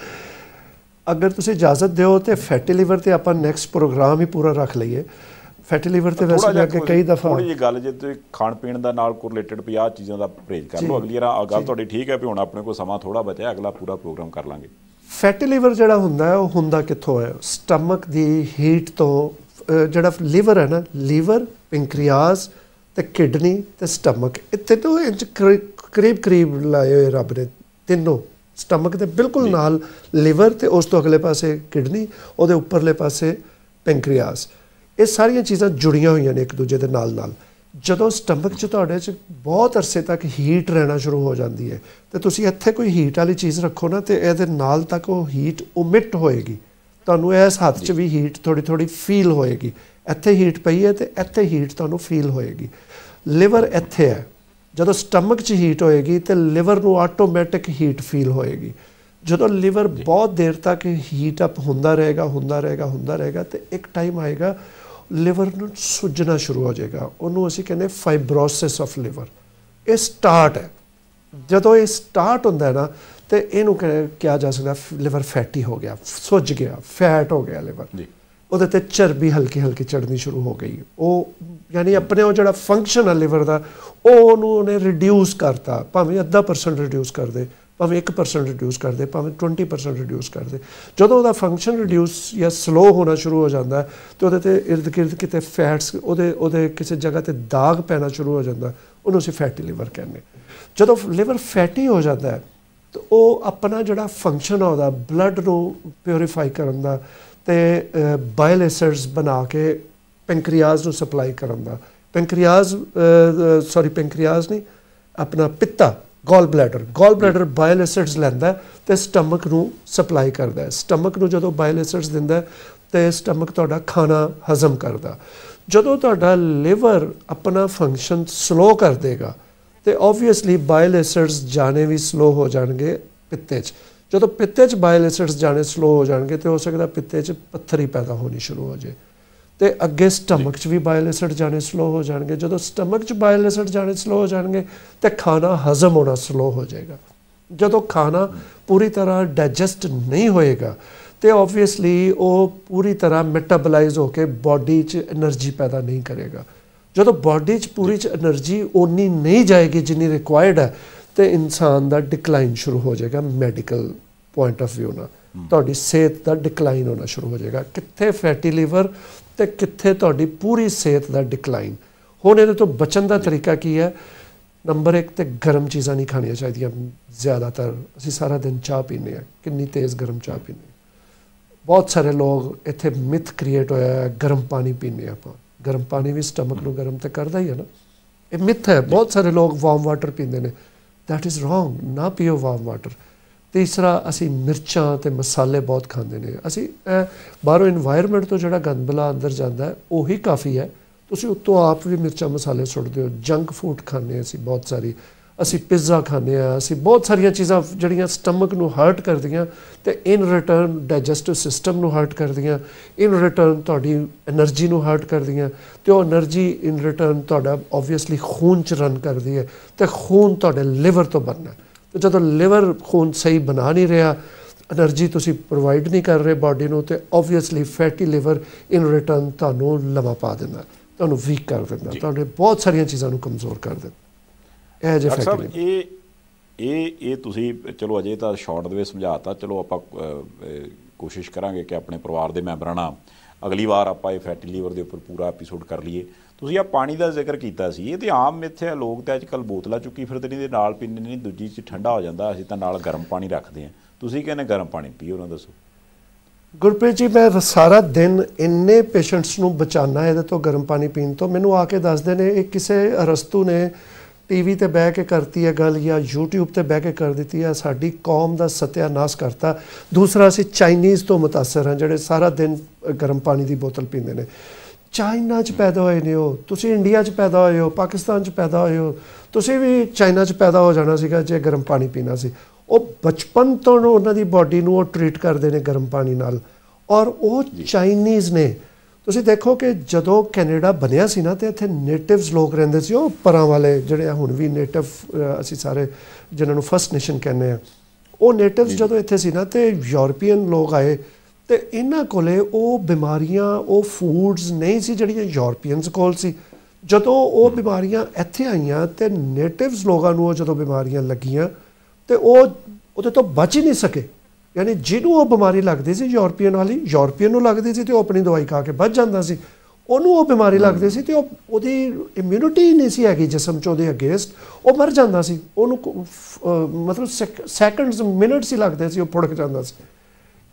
[SPEAKER 2] ਅਗਰ ਤੁਸੀਂ ਇਜਾਜ਼ਤ ਦਿਓ ਤੇ ਫੈਟੀ ਲੀਵਰ ਤੇ ਆਪਾਂ ਨੈਕਸਟ ਪ੍ਰੋਗਰਾਮ ਹੀ ਪੂਰਾ ਰੱਖ ਲਈਏ ਫੈਟੀ ਲੀਵਰ ਤੇ ਵੈਸੇ ਮੈਂ ਕੇ ਕਈ ਦਫਾ ਥੋੜੀ ਜੀ
[SPEAKER 1] ਗੱਲ ਜੇ ਤੁਸੀਂ ਖਾਣ ਪੀਣ ਦਾ ਨਾਲ ਕੋਰਿਲੇਟਡ 50 ਚੀਜ਼ਾਂ ਦਾ ਪਰਹੇਜ਼ ਕਰ ਲਓ ਅਗਲੀ ਵਾਰ ਆ ਗੱਲ ਤੁਹਾਡੀ ਠੀਕ ਹੈ ਵੀ ਹੁਣ ਆਪਣੇ ਕੋਲ ਸਮਾਂ ਥੋੜਾ ਬਚਿਆ ਅਗਲਾ ਪੂਰਾ ਪ੍ਰੋਗਰਾਮ ਕਰ ਲਾਂਗੇ
[SPEAKER 2] ਫੈਟੀ ਲੀਵਰ ਜਿਹੜਾ ਹੁੰਦਾ ਉਹ ਹੁੰਦਾ ਕਿੱਥੋਂ ਹੈ ਸਟਮਕ ਦੀ ਹੀਟ ਤੋਂ ਜਿਹੜਾ ਲੀਵਰ ਹੈ ਨਾ ਲੀਵਰ ਪੈਂਕਰੀਆਸ ਤੇ ਕਿਡਨੀ ਤੇ ਸਟਮਕ ਇੱਥੇ ਤੋਂ ਇੰਚ ਕਰੀਬ ਕਰੀਬ ਲਾਏ ਹੋਏ ਰੱਬ ਨੇ ਤਿੰਨੋਂ ਸਟਮਕ ਦੇ ਬਿਲਕੁਲ ਨਾਲ ਲੀਵਰ ਤੇ ਉਸ ਤੋਂ ਅਗਲੇ ਪਾਸੇ ਕਿਡਨੀ ਉਹਦੇ ਉੱਪਰਲੇ ਪਾਸੇ ਪੈਂਕਰੀਆਸ ਇਹ ਸਾਰੀਆਂ ਚੀਜ਼ਾਂ ਜੁੜੀਆਂ ਹੋਈਆਂ ਨੇ ਇੱਕ ਦੂਜੇ ਦੇ ਨਾਲ ਨਾਲ ਜਦੋਂ ਸਟਮਕ 'ਚ ਤੁਹਾਡੇ 'ਚ ਬਹੁਤ ਅਰਸੇ ਤੱਕ ਹੀਟ ਰਹਿਣਾ ਸ਼ੁਰੂ ਹੋ ਜਾਂਦੀ ਹੈ ਤੇ ਤੁਸੀਂ ਇੱਥੇ ਕੋਈ ਹੀਟ ਵਾਲੀ ਚੀਜ਼ ਰੱਖੋ ਨਾ ਤੇ ਇਹਦੇ ਨਾਲ ਤੱਕ ਉਹ ਹੀਟ ਉਮਿਟ ਹੋਏਗੀ ਤੁਹਾਨੂੰ ਇਸ ਹੱਥ 'ਚ ਵੀ ਹੀਟ ਥੋੜੀ ਥੋੜੀ ਫੀਲ ਹੋਏਗੀ ਇੱਥੇ ਹੀਟ ਪਈ ਹੈ ਤੇ ਇੱਥੇ ਹੀਟ ਤੁਹਾਨੂੰ ਫੀਲ ਹੋਏਗੀ ਲਿਵਰ ਇੱਥੇ ਹੈ ਜਦੋਂ ਸਟਮਕ 'ਚ ਹੀਟ ਹੋਏਗੀ ਤੇ ਲਿਵਰ ਨੂੰ ਆਟੋਮੈਟਿਕ ਹੀਟ ਫੀਲ ਹੋਏਗੀ ਜਦੋਂ ਲਿਵਰ ਬਹੁਤ ਦੇਰ ਤੱਕ ਹੀਟ ਅਪ ਹੁੰਦਾ ਰਹੇਗਾ ਹੁੰਦਾ ਰਹੇਗਾ ਹੁੰਦਾ ਰਹੇਗਾ ਤੇ ਇੱਕ ਟਾਈਮ ਆਏਗਾ ਲਿਵਰ ਨੂੰ ਸੁੱਜਣਾ ਸ਼ੁਰੂ ਹੋ ਜਾਏਗਾ ਉਹਨੂੰ ਅਸੀਂ ਕਹਿੰਦੇ ਫਾਈਬਰੋਸਿਸ ਆਫ ਲਿਵਰ ਇਹ ਸਟਾਰਟ ਹੈ ਜਦੋਂ ਇਹ ਸਟਾਰਟ ਹੁੰਦਾ ਹੈ ਨਾ ਤੇ ਇਹਨੂੰ ਕਿਹਾ ਜਾ ਸਕਦਾ ਲਿਵਰ ਫੈਟੀ ਹੋ ਗਿਆ ਸੁੱਜ ਗਿਆ ਫੈਟ ਹੋ ਗਿਆ ਲਿਵਰ ਜੀ ਉਹਦੇ ਤੇ ਚਰਬੀ ਹਲਕੀ ਹਲਕੀ ਚੜਨੀ ਸ਼ੁਰੂ ਹੋ ਗਈ ਉਹ ਯਾਨੀ ਆਪਣੇ ਉਹ ਜਿਹੜਾ ਫੰਕਸ਼ਨ ਹੈ ਲਿਵਰ ਦਾ ਉਹ ਉਹਨੂੰ ਉਹਨੇ ਰਿਡਿਊਸ ਕਰਤਾ ਭਾਵੇਂ ਅੱਧਾ ਪਰਸੈਂਟ ਰਿਡਿਊਸ ਕਰ ਦੇ ਭਾਵੇਂ 1% ਰਿਡਿਊਸ ਕਰ ਦੇ ਭਾਵੇਂ 20% ਰਿਡਿਊਸ ਕਰ ਦੇ ਜਦੋਂ ਉਹਦਾ ਫੰਕਸ਼ਨ ਰਿਡਿਊਸ ਜਾਂ ਸਲੋ ਹੋਣਾ ਸ਼ੁਰੂ ਹੋ ਜਾਂਦਾ ਤੇ ਉਹਦੇ ਤੇ ird-gird ਕਿਤੇ ਫੈਟਸ ਉਹਦੇ ਉਹਦੇ ਕਿਸੇ ਜਗ੍ਹਾ ਤੇ ਦਾਗ ਪੈਣਾ ਸ਼ੁਰੂ ਹੋ ਜਾਂਦਾ ਉਹਨੂੰ ਅਸੀਂ ਫੈਟੀ ਲਿਵਰ ਕਹਿੰਦੇ ਜਦੋਂ ਲਿਵਰ ਫੈਟੀ ਹੋ ਜਾਂਦਾ ਹੈ ਤੇ ਉਹ ਆਪਣਾ ਜਿਹੜਾ ਫੰਕਸ਼ਨ ਆ ਉਹਦਾ ਬਲੱਡ ਨੂੰ ਪਿਉਰੀਫਾਈ ਕਰਨ ਦਾ ਤੇ ਬਾਇਲ ਐਸਰਸ ਬਣਾ ਕੇ ਪੈਂਕਰੀਆਸ ਨੂੰ ਸਪਲਾਈ ਕਰਨ ਦਾ ਪੈਂਕਰੀਆਸ ਸੌਰੀ ਪੈਂਕਰੀਆਸ ਨਹੀਂ ਆਪਣਾ ਪਿੱਤਾ gall bladder gall bladder bile acids ਲੈਂਦਾ ਤੇ ਸਟਮਕ ਨੂੰ ਸਪਲਾਈ ਕਰਦਾ ਹੈ ਸਟਮਕ ਨੂੰ ਜਦੋਂ ਬਾਇਲ ਐਸਿਡਸ ਦਿੰਦਾ ਤੇ ਸਟਮਕ ਤੁਹਾਡਾ ਖਾਣਾ ਹਜ਼ਮ ਕਰਦਾ ਜਦੋਂ ਤੁਹਾਡਾ ਲਿਵਰ ਆਪਣਾ ਫੰਕਸ਼ਨ ਸਲੋ ਕਰ ਦੇਗਾ ਤੇ ਆਬਵੀਅਸਲੀ ਬਾਇਲ ਐਸਿਡਸ ਜਾਣੇ ਵੀ ਸਲੋ ਹੋ ਜਾਣਗੇ ਪਿੱਤੇ 'ਚ ਜਦੋਂ ਪਿੱਤੇ 'ਚ ਬਾਇਲ ਐਸਿਡਸ ਜਾਣੇ ਸਲੋ ਹੋ ਜਾਣਗੇ ਤੇ ਹੋ ਸਕਦਾ ਪਿੱਤੇ 'ਚ ਪੱਥਰੀ ਪੈਦਾ ਹੋਣੀ ਸ਼ੁਰੂ ਹੋ ਜਾਏ ਤੇ ਅੱਗੇ ਸਟਮਕ 'ਚ ਵੀ ਬਾਇਲ ਐਸਿਡ ਜਾਣੇ ਸਲੋ ਹੋ ਜਾਣਗੇ ਜਦੋਂ ਸਟਮਕ 'ਚ ਬਾਇਲ ਐਸਿਡ ਜਾਣੇ ਸਲੋ ਹੋ ਜਾਣਗੇ ਤੇ ਖਾਣਾ ਹਜ਼ਮ ਹੋਣਾ ਸਲੋ ਹੋ ਜਾਏਗਾ ਜਦੋਂ ਖਾਣਾ ਪੂਰੀ ਤਰ੍ਹਾਂ ਡਾਈਜੈਸਟ ਨਹੀਂ ਹੋਏਗਾ ਤੇ ਆਬਵੀਅਸਲੀ ਉਹ ਪੂਰੀ ਤਰ੍ਹਾਂ ਮੈਟਾਬੋਲਾਈਜ਼ ਹੋ ਕੇ ਬਾਡੀ 'ਚ એનર્ਜੀ ਪੈਦਾ ਨਹੀਂ ਕਰੇਗਾ ਜਦੋਂ ਬਾਡੀ 'ਚ ਪੂਰੀ 'ਚ એનર્ਜੀ ਓਨੀ ਨਹੀਂ ਜਾਏਗੀ ਜਿੰਨੀ ਰਿਕੁਆਇਰਡ ਹੈ ਤੇ ਇਨਸਾਨ ਦਾ ਡਿਕਲਾਈਨ ਸ਼ੁਰੂ ਹੋ ਜਾਏਗਾ ਮੈਡੀਕਲ ਪੁਆਇੰਟ ਆਫ View ਨਾਲ ਤੁਹਾਡੀ ਸਿਹਤ ਦਾ ਡਿਕਲਾਈਨ ਹੋਣਾ ਸ਼ੁਰੂ ਹੋ ਜਾਏਗਾ ਕਿੱਥੇ ਫੈਟੀ ਲੀਵਰ ਤੇ ਕਿੱਥੇ ਤੁਹਾਡੀ ਪੂਰੀ ਸਿਹਤ ਦਾ ਡਿਕਲਾਈਨ ਹੁਣ ਇਹਦੇ ਤੋਂ ਬਚਣ ਦਾ ਤਰੀਕਾ ਕੀ ਹੈ ਨੰਬਰ 1 ਤੇ ਗਰਮ ਚੀਜ਼ਾਂ ਨਹੀਂ ਖਾਣੀਆਂ ਚਾਹੀਦੀਆਂ ਜ਼ਿਆਦਾਤਰ ਅਸੀਂ ਸਾਰਾ ਦਿਨ ਚਾਹ ਪੀਨੇ ਆ ਕਿੰਨੀ ਤੇਜ਼ ਗਰਮ ਚਾਹ ਪੀਨੇ ਬਹੁਤ ਸਾਰੇ ਲੋਕ ਇੱਥੇ ਮਿਥ ਕ੍ਰੀਏਟ ਹੋਇਆ ਹੈ ਗਰਮ ਪਾਣੀ ਪੀਨੇ ਆਪਾਂ ਗਰਮ ਪਾਣੀ ਵੀ ਸਟਮਕ ਨੂੰ ਗਰਮ ਤੇ ਕਰਦਾ ਹੀ ਹੈ ਨਾ ਇਹ ਮਿਥ ਹੈ ਬਹੁਤ ਸਾਰੇ ਲੋਕ ਵਾਰਮ ਵਾਟਰ ਪੀਂਦੇ ਨੇ ਥੈਟ ਇਜ਼ ਰੋਂਗ ਨਾ ਪੀਓ ਵਾਰਮ ਵਾਟਰ ਤੀਸਰਾ ਅਸੀਂ ਮਿਰਚਾਂ ਤੇ ਮਸਾਲੇ ਬਹੁਤ ਖਾਂਦੇ ਨੇ ਅਸੀਂ ਬਾਹਰੋਂ এনवायरमेंट ਤੋਂ ਜਿਹੜਾ ਗੰਦਬਲਾ ਅੰਦਰ ਜਾਂਦਾ ਹੈ ਉਹੀ ਕਾਫੀ ਹੈ ਤੁਸੀਂ ਉਤੋਂ ਆਪ ਵੀ ਮਿਰਚਾਂ ਮਸਾਲੇ ਸੁੱਟਦੇ ਹੋ ਜੰਕ ਫੂਡ ਖਾਂਦੇ ਅਸੀਂ ਬਹੁਤ ਸਾਰੀ ਅਸੀਂ ਪੀਜ਼ਾ ਖਾਂਦੇ ਆ ਅਸੀਂ ਬਹੁਤ ਸਾਰੀਆਂ ਚੀਜ਼ਾਂ ਜਿਹੜੀਆਂ ਸਟਮਕ ਨੂੰ ਹਰਟ ਕਰਦੀਆਂ ਤੇ ਇਨ ਰਿਟਰਨ ਡਾਈਜੈਸਟਿਵ ਸਿਸਟਮ ਨੂੰ ਹਰਟ ਕਰਦੀਆਂ ਇਨ ਰਿਟਰਨ ਤੁਹਾਡੀ એનર્ਜੀ ਨੂੰ ਹਰਟ ਕਰਦੀਆਂ ਤੇ ਉਹ એનર્ਜੀ ਇਨ ਰਿਟਰਨ ਤੁਹਾਡਾ ਆਬਵੀਅਸਲੀ ਖੂਨ ਚ ਰਨ ਕਰਦੀ ਹੈ ਤੇ ਖੂਨ ਤੁਹਾਡੇ ਲਿਵਰ ਤੋਂ ਬਣਨਾ ਤੇ ਜਦੋਂ ਲਿਵਰ ਖੂਨ ਸਹੀ ਬਣਾ ਨਹੀਂ ਰਿਹਾ એનર્ਜੀ ਤੁਸੀਂ ਪ੍ਰੋਵਾਈਡ ਨਹੀਂ ਕਰ ਰਹੇ ਬਾਡੀ ਨੂੰ ਤੇ obviously fatty liver in return ਤੁਹਾਨੂੰ ਲਵਾ ਪਾ ਦਿੰਦਾ ਤੁਹਾਨੂੰ ਵੀਕ ਕਰ ਦਿੰਦਾ ਤੁਹਾਨੂੰ ਬਹੁਤ ਸਾਰੀਆਂ ਚੀਜ਼ਾਂ ਨੂੰ ਕਮਜ਼ੋਰ ਕਰ ਦਿੰਦਾ ਇਹ ਜੇ ਫੈਕਟ
[SPEAKER 1] ਇਹ ਇਹ ਇਹ ਤੁਸੀਂ ਚਲੋ ਅਜੇ ਤਾਂ ਸ਼ਾਰਟ ਦੇ ਵਿੱਚ ਸਮਝਾਤਾ ਚਲੋ ਆਪਾਂ ਕੋਸ਼ਿਸ਼ ਕਰਾਂਗੇ ਕਿ ਆਪਣੇ ਪਰਿਵਾਰ ਦੇ ਮੈਂਬਰਾਂ ਨਾਲ ਅਗਲੀ ਵਾਰ ਆਪਾਂ ਇਹ ਫੈਟੀ ਲਿਵਰ ਦੇ ਉੱਪਰ ਪੂਰਾ ਐਪੀਸੋਡ ਕਰ ਲਈਏ ਤੁਸੀਂ ਆ ਪਾਣੀ ਦਾ ਜ਼ਿਕਰ ਕੀਤਾ ਸੀ ਇਹ ਤੇ ਆਮ ਇੱਥੇ ਲੋਕ ਤੇ ਅੱਜਕੱਲ ਬੋਤਲਾਂ ਚੁੱਕੀ ਫਿਰਦੇ ਨੇ ਦੇ ਨਾਲ ਪੀਂਦੇ ਨਹੀਂ ਦੂਜੀ ਚ ਠੰਡਾ ਹੋ ਜਾਂਦਾ ਅਸੀਂ ਤਾਂ ਨਾਲ ਗਰਮ ਪਾਣੀ ਰੱਖਦੇ ਆ ਤੁਸੀਂ ਕਹਿੰਦੇ ਗਰਮ ਪਾਣੀ ਪੀਓ ਉਹਨਾਂ ਦੱਸੋ
[SPEAKER 2] ਗੁਰਪ੍ਰੀਤ ਜੀ ਮੈਂ ਸਾਰਾ ਦਿਨ ਇੰਨੇ ਪੇਸ਼ੈਂਟਸ ਨੂੰ ਬਚਾਣਾ ਇਹਦੇ ਤੋਂ ਗਰਮ ਪਾਣੀ ਪੀਣ ਤੋਂ ਮੈਨੂੰ ਆ ਕੇ ਦੱਸਦੇ ਨੇ ਇਹ ਕਿਸੇ ਰਸਤੂ ਨੇ ਟੀਵੀ ਤੇ ਬਹਿ ਕੇ ਕਰਤੀ ਹੈ ਗੱਲ ਜਾਂ YouTube ਤੇ ਬਹਿ ਕੇ ਕਰ ਦਿੱਤੀ ਹੈ ਸਾਡੀ ਕੌਮ ਦਾ ਸਤਿਆਨਾਸ਼ ਕਰਤਾ ਦੂਸਰਾ ਅਸੀਂ ਚਾਈਨੀਜ਼ ਤੋਂ متاثر ਹਾਂ ਜਿਹੜੇ ਸਾਰਾ ਦਿਨ ਗਰਮ ਪਾਣੀ ਦੀ ਬੋਤਲ ਪੀਂਦੇ ਨੇ ਚਾਈਨਾ 'ਚ ਪੈਦਾ ਹੋਏ ਨੇ ਉਹ ਤੁਸੀਂ ਇੰਡੀਆ 'ਚ ਪੈਦਾ ਹੋਏ ਹੋ ਪਾਕਿਸਤਾਨ 'ਚ ਪੈਦਾ ਹੋਏ ਹੋ ਤੁਸੀਂ ਵੀ ਚਾਈਨਾ 'ਚ ਪੈਦਾ ਹੋ ਜਾਣਾ ਸੀਗਾ ਜੇ ਗਰਮ ਪਾਣੀ ਪੀਣਾ ਸੀ ਉਹ ਬਚਪਨ ਤੋਂ ਉਹਨਾਂ ਦੀ ਬਾਡੀ ਨੂੰ ਉਹ ਟ੍ਰੀਟ ਕਰਦੇ ਨੇ ਗਰਮ ਪਾਣੀ ਨਾਲ ਔਰ ਉਹ ਚਾਈਨੀਜ਼ ਨੇ ਤੁਸੀਂ ਦੇਖੋ ਕਿ ਜਦੋਂ ਕੈਨੇਡਾ ਬਣਿਆ ਸੀ ਨਾ ਤੇ ਇੱਥੇ ਨੇਟਿਵਸ ਲੋਕ ਰਹਿੰਦੇ ਸੀ ਉਹ ਪਰਾਂ ਵਾਲੇ ਜਿਹੜੇ ਹੁਣ ਵੀ ਨੇਟਿਵ ਅਸੀਂ ਸਾਰੇ ਜਿਨ੍ਹਾਂ ਨੂੰ ਫਰਸਟ ਨੇਸ਼ਨ ਕਹਿੰਦੇ ਆ ਉਹ ਨੇਟਿਵਸ ਜਦੋਂ ਇੱਥੇ ਸੀ ਨਾ ਤੇ ਯੂਰੋਪੀਅਨ ਲੋਕ ਆਏ ਤੇ ਇਹਨਾਂ ਕੋਲੇ ਉਹ ਬਿਮਾਰੀਆਂ ਉਹ ਫੂਡਸ ਨਹੀਂ ਸੀ ਜਿਹੜੀਆਂ ਯੂਰਪੀਅਨਸ ਕੋਲ ਸੀ ਜਦੋਂ ਉਹ ਬਿਮਾਰੀਆਂ ਇੱਥੇ ਆਈਆਂ ਤੇ ਨੇਟਿਵਸ ਲੋਕਾਂ ਨੂੰ ਜਦੋਂ ਬਿਮਾਰੀਆਂ ਲੱਗੀਆਂ ਤੇ ਉਹ ਉਹਦੇ ਤੋਂ ਬਚ ਹੀ ਨਹੀਂ ਸਕੇ ਯਾਨੀ ਜਿਹਨੂੰ ਉਹ ਬਿਮਾਰੀ ਲੱਗਦੀ ਸੀ ਯੂਰਪੀਅਨ ਵਾਲੀ ਯੂਰਪੀਅਨ ਨੂੰ ਲੱਗਦੀ ਸੀ ਤੇ ਉਹ ਆਪਣੀ ਦਵਾਈ ਖਾ ਕੇ ਬਚ ਜਾਂਦਾ ਸੀ ਉਹਨੂੰ ਉਹ ਬਿਮਾਰੀ ਲੱਗਦੀ ਸੀ ਤੇ ਉਹ ਉਹਦੀ ਇਮਿਊਨਿਟੀ ਨਹੀਂ ਸੀ ਹੈਗੀ ਜਿਸਮ ਚ ਉਹਦੇ ਅਗੇਂਸਟ ਉਹ ਮਰ ਜਾਂਦਾ ਸੀ ਉਹਨੂੰ ਮਤਲਬ ਸੈਕਿੰਡਸ ਮਿੰਟਸ ਹੀ ਲੱਗਦੇ ਸੀ ਉਹ ਫੜਕ ਜਾਂਦਾ ਸੀ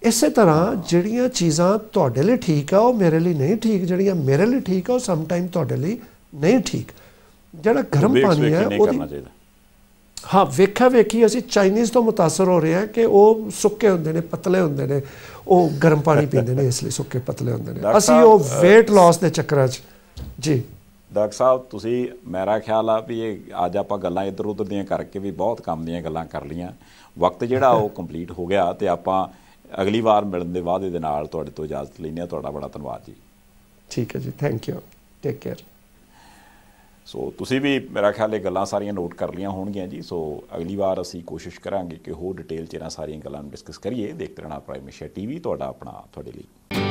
[SPEAKER 2] ਇਸੇ ਤਰ੍ਹਾਂ ਜਿਹੜੀਆਂ ਚੀਜ਼ਾਂ ਤੁਹਾਡੇ ਲਈ ਠੀਕ ਆ ਉਹ ਮੇਰੇ ਲਈ ਨਹੀਂ ਠੀਕ ਜਿਹੜੀਆਂ ਮੇਰੇ ਲਈ ਠੀਕ ਆ ਉਹ ਸਮ ਟਾਈਮ ਤੁਹਾਡੇ ਲਈ ਨਹੀਂ ਠੀਕ ਜਿਹੜਾ ਗਰਮ ਪਾਣੀ ਹੈ ਉਹ ਹਾਂ ਵੇਖਾ ਵੇਖੀ ਅਸੀਂ ਚਾਈਨੀਜ਼ ਤੋਂ متاثر ਹੋ ਰਹੇ ਹਾਂ ਕਿ ਉਹ ਸੁੱਕੇ ਹੁੰਦੇ ਨੇ ਪਤਲੇ ਹੁੰਦੇ ਨੇ ਉਹ ਗਰਮ ਪਾਣੀ ਪੀਂਦੇ ਨੇ ਇਸ ਲਈ ਸੁੱਕੇ ਪਤਲੇ ਹੁੰਦੇ ਨੇ ਅਸੀਂ ਉਹ weight loss ਦੇ ਚੱਕਰਾਂ 'ਚ ਜੀ
[SPEAKER 1] ਡਾਕਟਰ ਸਾਹਿਬ ਤੁਸੀਂ ਮੇਰਾ ਖਿਆਲ ਆ ਵੀ ਇਹ ਅੱਜ ਆਪਾਂ ਗੱਲਾਂ ਇਧਰ ਉਧਰ ਦੀਆਂ ਕਰਕੇ ਵੀ ਬਹੁਤ ਕੰਮ ਦੀਆਂ ਗੱਲਾਂ ਕਰ ਲਈਆਂ ਵਕਤ ਜਿਹੜਾ ਉਹ ਕੰਪਲੀਟ ਹੋ ਗਿਆ ਤੇ ਆਪਾਂ ਅਗਲੀ ਵਾਰ ਮਿਲਣ ਦੇ ਵਾਅਦੇ ਦੇ ਨਾਲ ਤੁਹਾਡੇ ਤੋਂ ਇਜਾਜ਼ਤ ਲੈਨੇ ਆ ਤੁਹਾਡਾ ਬੜਾ ਧੰਨਵਾਦ ਜੀ
[SPEAKER 2] ਠੀਕ ਹੈ ਜੀ thank you take care
[SPEAKER 1] so ਤੁਸੀਂ ਵੀ ਮੇਰਾ ਖਿਆਲ ਇਹ ਗੱਲਾਂ ਸਾਰੀਆਂ ਨੋਟ ਕਰ ਲੀਆਂ ਹੋਣਗੀਆਂ ਜੀ ਸੋ ਅਗਲੀ ਵਾਰ ਅਸੀਂ ਕੋਸ਼ਿਸ਼ ਕਰਾਂਗੇ ਕਿ ਹੋਰ ਡਿਟੇਲ ਚ ਇਹਨਾਂ ਸਾਰੀਆਂ ਗੱਲਾਂ ਨੂੰ ਡਿਸਕਸ ਕਰੀਏ ਦੇਖਦੇ ਰਹਿਣਾ ਪ੍ਰਾਈਮੇਸ਼ੀਆ ਟੀਵੀ ਤੁਹਾਡਾ ਆਪਣਾ ਤੁਹਾਡੇ ਲਈ